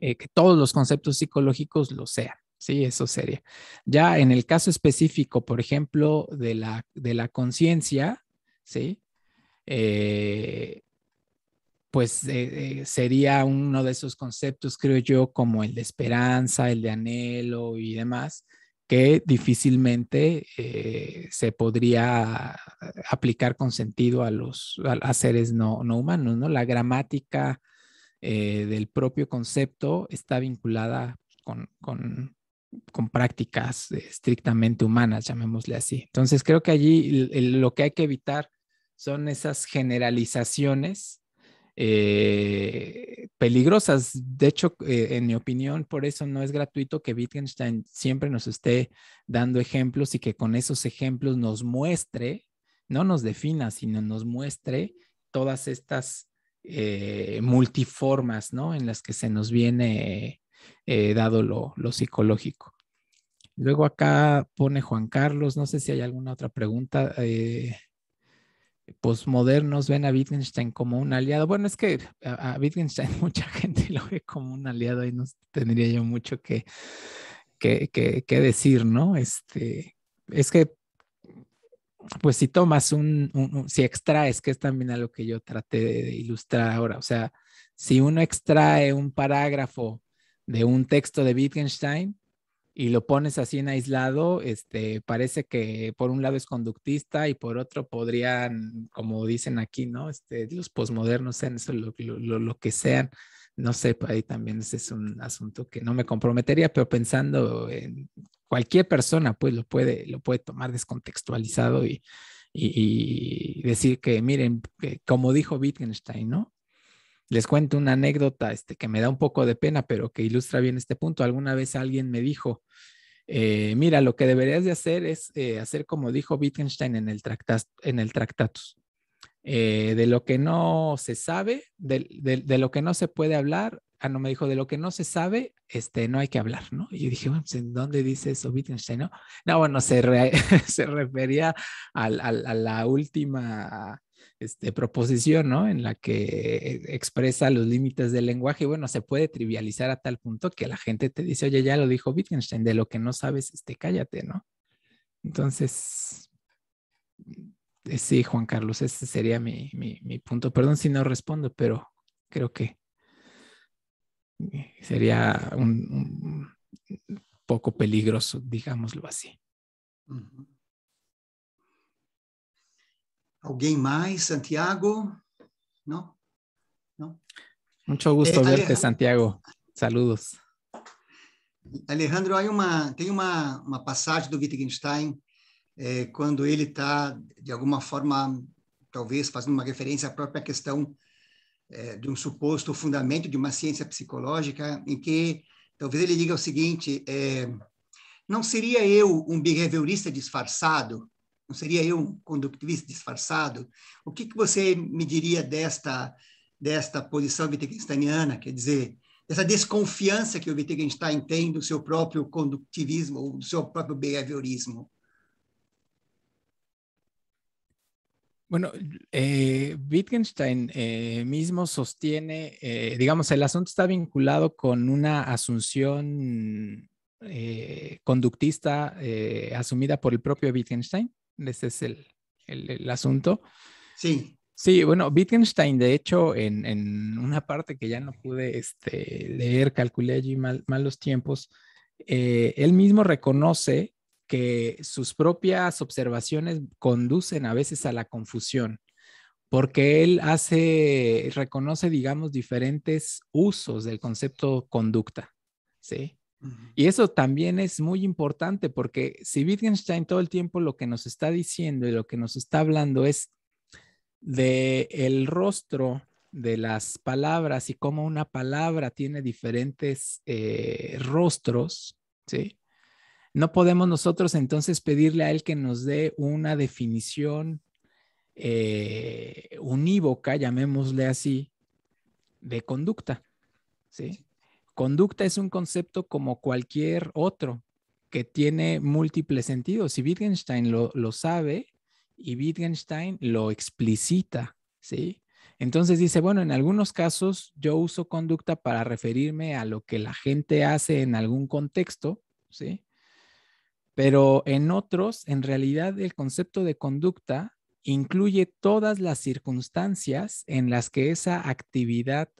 eh, que todos los conceptos psicológicos lo sean. Sí, eso sería. Ya en el caso específico, por ejemplo, de la, de la conciencia, ¿sí? Eh, pues eh, sería uno de esos conceptos, creo yo, como el de esperanza, el de anhelo y demás, que difícilmente eh, se podría aplicar con sentido a los seres no, no, humanos, ¿no? La gramática eh, del propio concepto está vinculada con, con, con, prácticas estrictamente humanas, llamémosle así. Entonces creo que allí lo que hay que evitar son esas generalizaciones eh, peligrosas. De hecho, eh, en mi opinión, por eso no es gratuito que Wittgenstein siempre nos esté dando ejemplos y que con esos ejemplos nos muestre, no nos defina, sino nos muestre todas estas eh, multiformas ¿no? en las que se nos viene dado lo, psicológico. Luego acá pone Juan Carlos, no sé si hay alguna otra pregunta posmodernos ven a Wittgenstein como un aliado. Bueno, es que a, Wittgenstein mucha gente lo ve como un aliado y no tendría yo mucho que, que, que, decir, ¿no? Este, es que, pues si tomas un, si extraes, que es también algo lo que yo traté de ilustrar ahora, o sea, si uno extrae un parágrafo de un texto de Wittgenstein, y lo pones así en aislado, este, parece que por un lado es conductista y por otro podrían, como dicen aquí, ¿no? Este, los posmodernos sean eso, lo, que sean. No sé, ahí también ese es un asunto que no me comprometería, pero pensando en cualquier persona, pues lo puede, lo puede tomar descontextualizado y, y, decir que, miren, como dijo Wittgenstein, ¿no? Les cuento una anécdota este, que me da un poco de pena, pero que ilustra bien este punto. Alguna vez alguien me dijo, eh, mira, lo que deberías de hacer es eh, hacer como dijo Wittgenstein en el, en el Tractatus. Eh, de lo que no se sabe, de, lo que no se puede hablar, ah, no, me dijo, de lo que no se sabe, este, no hay que hablar, ¿no? Y yo dije, pues, dónde dice eso Wittgenstein, no? bueno, se, refería a la última este, proposición, ¿no? En la que e, expresa los límites del lenguaje bueno, se puede trivializar a tal punto que la gente te dice, oye, ya lo dijo Wittgenstein, de lo que no sabes, este, cállate, ¿no? Entonces, eh, sí, Juan Carlos, ese sería mi, mi, mi punto. Perdón si no respondo, pero creo que eh, sería un, poco peligroso, digámoslo así. Alguém mais? Santiago? Não? Não? Muito gusto eh, verte, Santiago. Saludos. Alejandro, aí uma, tem uma, uma passagem do Wittgenstein, quando eh, ele está, de alguma forma, talvez fazendo uma referência à própria questão eh, de um suposto fundamento de uma ciência psicológica, em que talvez ele diga o seguinte: eh, não seria eu um behaviorista disfarçado não seria eu um conductivista disfarçado? O que, que você me diria desta, desta posição wittgensteiniana, quer dizer, dessa desconfiança que o Wittgenstein tem do seu próprio conductivismo ou do seu próprio behaviorismo? Bueno, eh, Wittgenstein eh, mismo sostiene, eh, digamos, el asunto está vinculado con una asunción eh, conductista eh, asumida por el propio Wittgenstein, Ese es el, asunto. Sí. Sí, bueno, Wittgenstein, de hecho, en, una parte que ya no pude este, leer, calculé allí mal, mal los tiempos, eh, él mismo reconoce que sus propias observaciones conducen a veces a la confusión, porque él hace, reconoce, digamos, diferentes usos del concepto conducta, ¿sí? Y eso también es muy importante porque si Wittgenstein todo el tiempo lo que nos está diciendo y lo que nos está hablando es de el rostro de las palabras y cómo una palabra tiene diferentes eh, rostros, ¿sí? No podemos nosotros entonces pedirle a él que nos dé una definición eh, unívoca, llamémosle así, de conducta, ¿sí? Conducta es un concepto como cualquier otro que tiene múltiples sentidos y Wittgenstein lo, sabe y Wittgenstein lo explicita, ¿sí? Entonces dice, bueno, en algunos casos yo uso conducta para referirme a lo que la gente hace en algún contexto, ¿sí? Pero en otros, en realidad el concepto de conducta incluye todas las circunstancias en las que esa actividad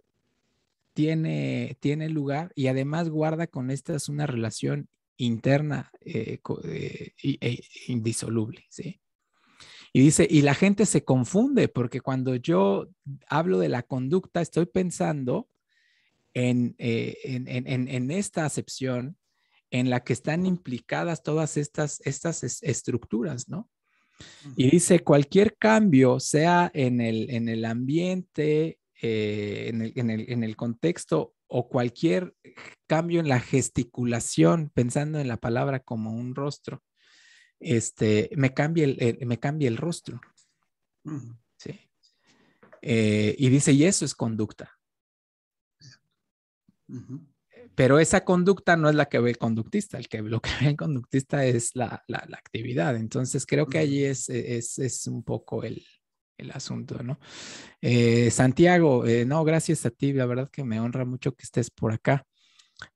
tiene, tiene lugar y además guarda con estas una relación interna eh, eh, e indisoluble, ¿sí? Y dice, y la gente se confunde porque cuando yo hablo de la conducta estoy pensando en, eh, en, esta acepción en la que están implicadas todas estas, estas estructuras, ¿no? Y dice, cualquier cambio, sea en el, en el ambiente, eh, en, el, en, el, en, el, contexto o cualquier cambio en la gesticulación, pensando en la palabra como un rostro, este, me, cambia el, me cambia el rostro. Sí. Eh, y dice, y eso es conducta. Pero esa conducta no es la que ve el conductista, el que, lo que ve el conductista es la, la, la actividad. Entonces creo que allí es, es, es un poco el, el asunto, ¿no? Eh, Santiago, eh, no, gracias a ti, la verdad que me honra mucho que estés por acá.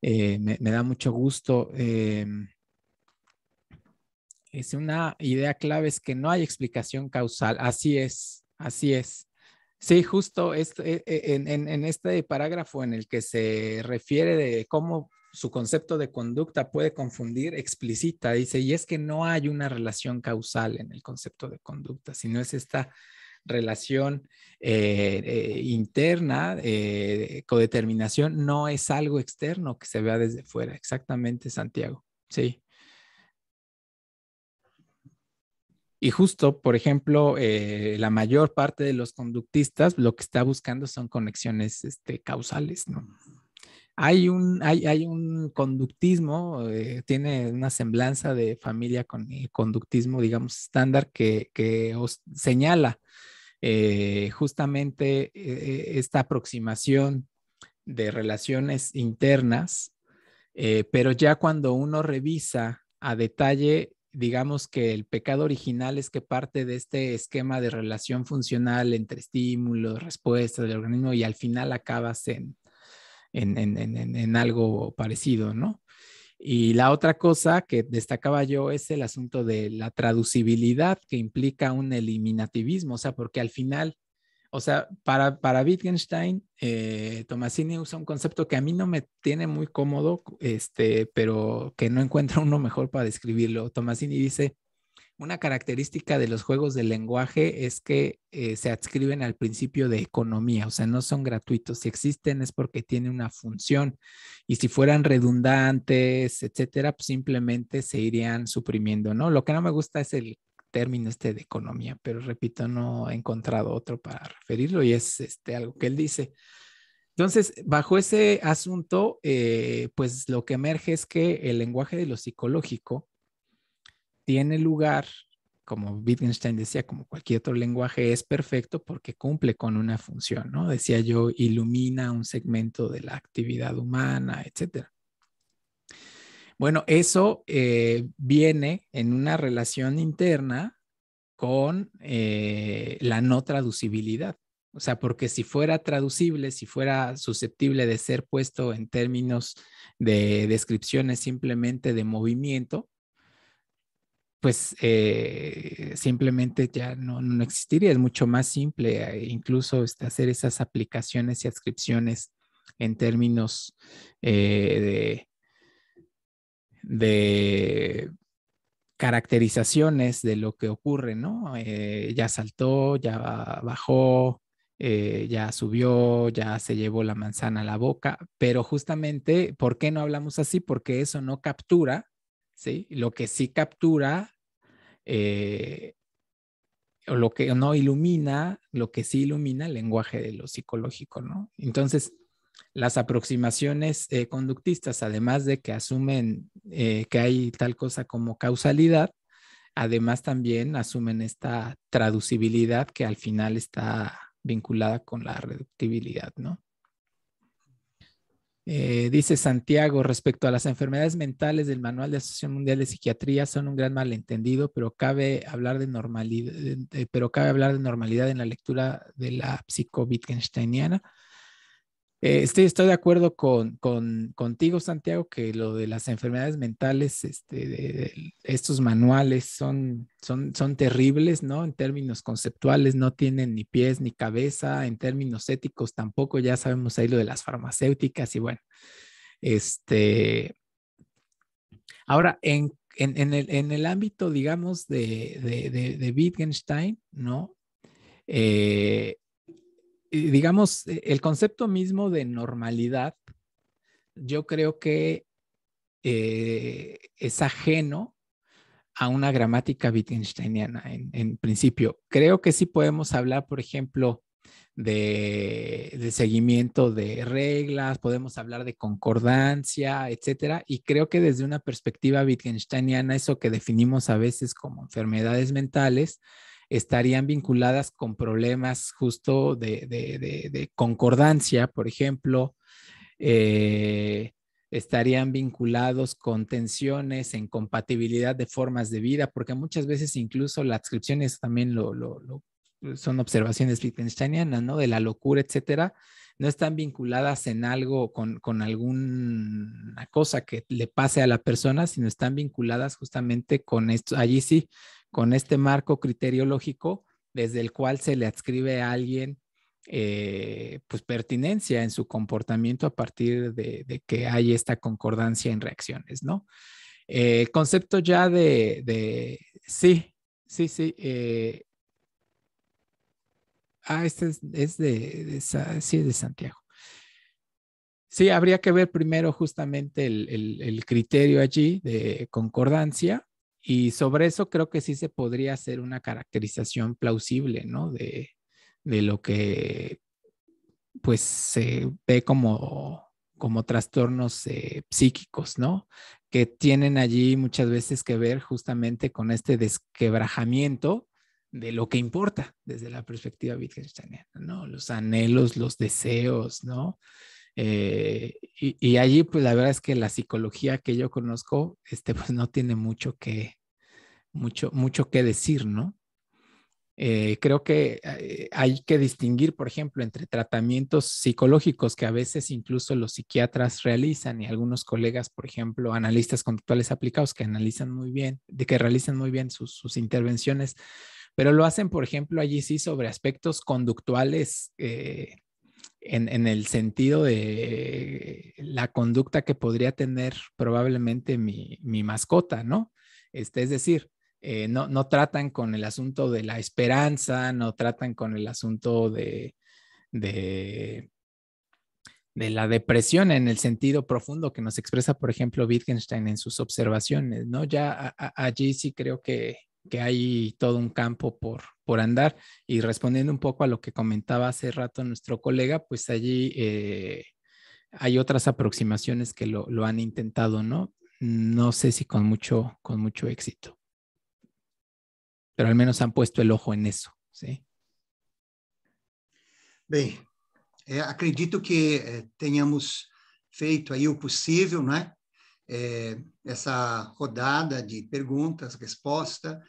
Eh, me, da mucho gusto. es una idea clave, es que no hay explicación causal. Así es, así es. Sí, justo en, este parágrafo en el que se refiere de cómo su concepto de conducta puede confundir explícita, dice, y es que no hay una relación causal en el concepto de conducta, sino es esta relación eh, eh, interna, eh, codeterminación, no es algo externo que se vea desde fuera. Exactamente, Santiago. Sí. Y justo, por ejemplo, la mayor parte de los conductistas lo que está buscando son conexiones este, causales, Hay un, hay, un conductismo, tiene una semblanza de familia con el conductismo, digamos, estándar que, que os señala eh, justamente eh, eh, esta aproximación de relaciones internas, pero ya cuando uno revisa a detalle, digamos que el pecado original es que parte de este esquema de relación funcional entre estímulos, respuestas del organismo y al final acabas en algo parecido, ¿no? Y la otra cosa que destacaba yo es el asunto de la traducibilidad que implica un eliminativismo, o sea, porque al final, o sea, para, para Wittgenstein, eh, Tomasini usa un concepto que a mí no me tiene muy cómodo, este, pero que no encuentra uno mejor para describirlo. Tomasini dice, una característica de los juegos de lenguaje es que eh, se adscriben al principio de economía, o sea, no son gratuitos. Si existen es porque tienen una función y si fueran redundantes, etcétera, pues simplemente se irían suprimiendo, ¿no? Lo que no me gusta es el término este de economía, pero repito, no he encontrado otro para referirlo y es este, algo que él dice. Entonces, bajo ese asunto, eh, pues lo que emerge es que el lenguaje de lo psicológico tiene lugar, como Wittgenstein decía, como cualquier otro lenguaje, es perfecto porque cumple con una función, ¿no? Decía yo, ilumina un segmento de la actividad humana, etcétera. Bueno, eso eh, viene en una relación interna con eh, la no traducibilidad. O sea, porque si fuera traducible, si fuera susceptible de ser puesto en términos de descripciones simplemente de movimiento, pues eh, simplemente ya no, existiría. Es mucho más simple eh, incluso este, hacer esas aplicaciones y adscripciones en términos eh, de, caracterizaciones de lo que ocurre, ¿no? ya saltó, ya bajó, ya subió, ya se llevó la manzana a la boca, pero justamente, ¿por qué no hablamos así? Porque eso no captura lo que sí captura, eh, o lo que no ilumina, lo que sí ilumina el lenguaje de lo psicológico, ¿no? Entonces, las aproximaciones eh, conductistas, además de que asumen eh, que hay tal cosa como causalidad, además también asumen esta traducibilidad que al final está vinculada con la reductibilidad, ¿no? Eh, dice Santiago, respecto a las enfermedades mentales del Manual de Asociación Mundial de Psiquiatría, son un gran malentendido, pero cabe hablar de normalidad, pero cabe hablar de normalidad en la lectura de la psico-Wittgensteiniana eh, estoy, de acuerdo con, contigo, Santiago, que lo de las enfermedades mentales, este, estos manuales son, son, son terribles, ¿no? En términos conceptuales no tienen ni pies ni cabeza, en términos éticos tampoco, ya sabemos ahí lo de las farmacéuticas y bueno, este... Ahora, en, en, el, ámbito, digamos, de, Wittgenstein, ¿no? Eh, digamos, eh, el concepto mismo de normalidad, yo creo que eh, es ajeno a una gramática wittgensteiniana en, principio. Creo que sí podemos hablar, por ejemplo, de, de, seguimiento de reglas, podemos hablar de concordancia, etcétera. Y creo que desde una perspectiva wittgensteiniana, eso que definimos a veces como enfermedades mentales, estarían vinculadas con problemas justo de, concordancia, por ejemplo, eh, estarían vinculados con tensiones en compatibilidad de formas de vida, porque muchas veces incluso las descripciones también son observaciones wittgensteinianas, ¿no? De la locura, etcétera, no están vinculadas en algo con, con alguna cosa que le pase a la persona, sino están vinculadas justamente con esto. Allí sí, con este marco criteriológico desde el cual se le adscribe a alguien eh, pues pertinencia en su comportamiento a partir de, que hay esta concordancia en reacciones, ¿no? El eh, concepto ya de, sí, sí, sí. Eh, ah, este es, de, sí, de Santiago. Sí, habría que ver primero justamente el criterio allí de concordancia y sobre eso creo que sí se podría hacer una caracterización plausible, ¿no? De, lo que pues se ve como, como trastornos eh, psíquicos, ¿no? Que tienen allí muchas veces que ver justamente con este desquebrajamiento de lo que importa desde la perspectiva wittgensteiniana, ¿no? Los anhelos, los deseos, ¿no? Eh, y, allí, pues la verdad es que la psicología que yo conozco, este, pues no tiene mucho que, mucho, mucho que decir, ¿no? Eh, creo que eh, hay que distinguir, por ejemplo, entre tratamientos psicológicos que a veces incluso los psiquiatras realizan y algunos colegas, por ejemplo, analistas conductuales aplicados que analizan muy bien, de que realizan muy bien sus, sus intervenciones, pero lo hacen, por ejemplo, allí sí sobre aspectos conductuales en, el sentido de la conducta que podría tener probablemente mi, mascota, ¿no? Este, es decir, eh, no, tratan con el asunto de la esperanza, no tratan con el asunto de, de, la depresión en el sentido profundo que nos expresa, por ejemplo, Wittgenstein en sus observaciones, ¿no? Ya allí sí creo que, que hay todo un campo por, por andar. Y respondiendo un poco a lo que comentaba hace rato nuestro colega, pues allí eh, hay otras aproximaciones que lo, han intentado, ¿no? No sé si con mucho, con mucho éxito. Pero al menos han puesto el ojo en eso, ¿sí? Bien, eh, acredito que eh, teníamos feito aí o possível, ¿no é, essa rodada de perguntas, resposta,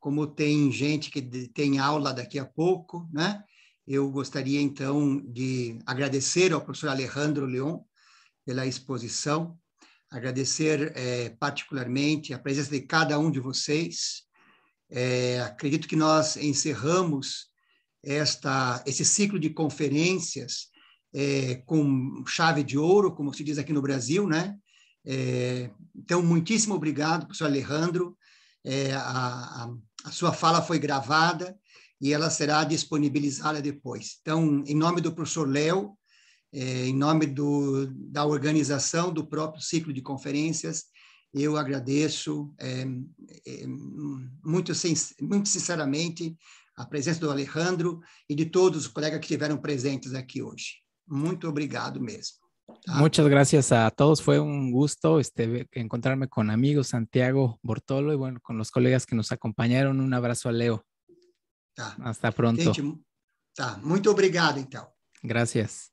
como tem gente que tem aula daqui a pouco, né? Eu gostaria então de agradecer ao professor Alejandro Leon pela exposição, agradecer é, particularmente a presença de cada um de vocês. É, acredito que nós encerramos esta, esse ciclo de conferências é, com chave de ouro, como se diz aqui no Brasil, né? É, então, muitíssimo obrigado, professor Alejandro. É, a, a, sua fala foi gravada e ela será disponibilizada depois. Então, em nome do professor Léo, é, em nome do, da organização do próprio ciclo de conferências, eu agradeço é, é, muito, muito sinceramente a presença do Alejandro e de todos os colegas que estiveram presentes aqui hoje. Muito obrigado mesmo. Ah, Muchas gracias a todos. Fue un gusto este, encontrarme con amigos Santiago Bortolo y bueno, con los colegas que nos acompañaron. Un abrazo a Leo. Hasta pronto. está muy obrigado, Gracias.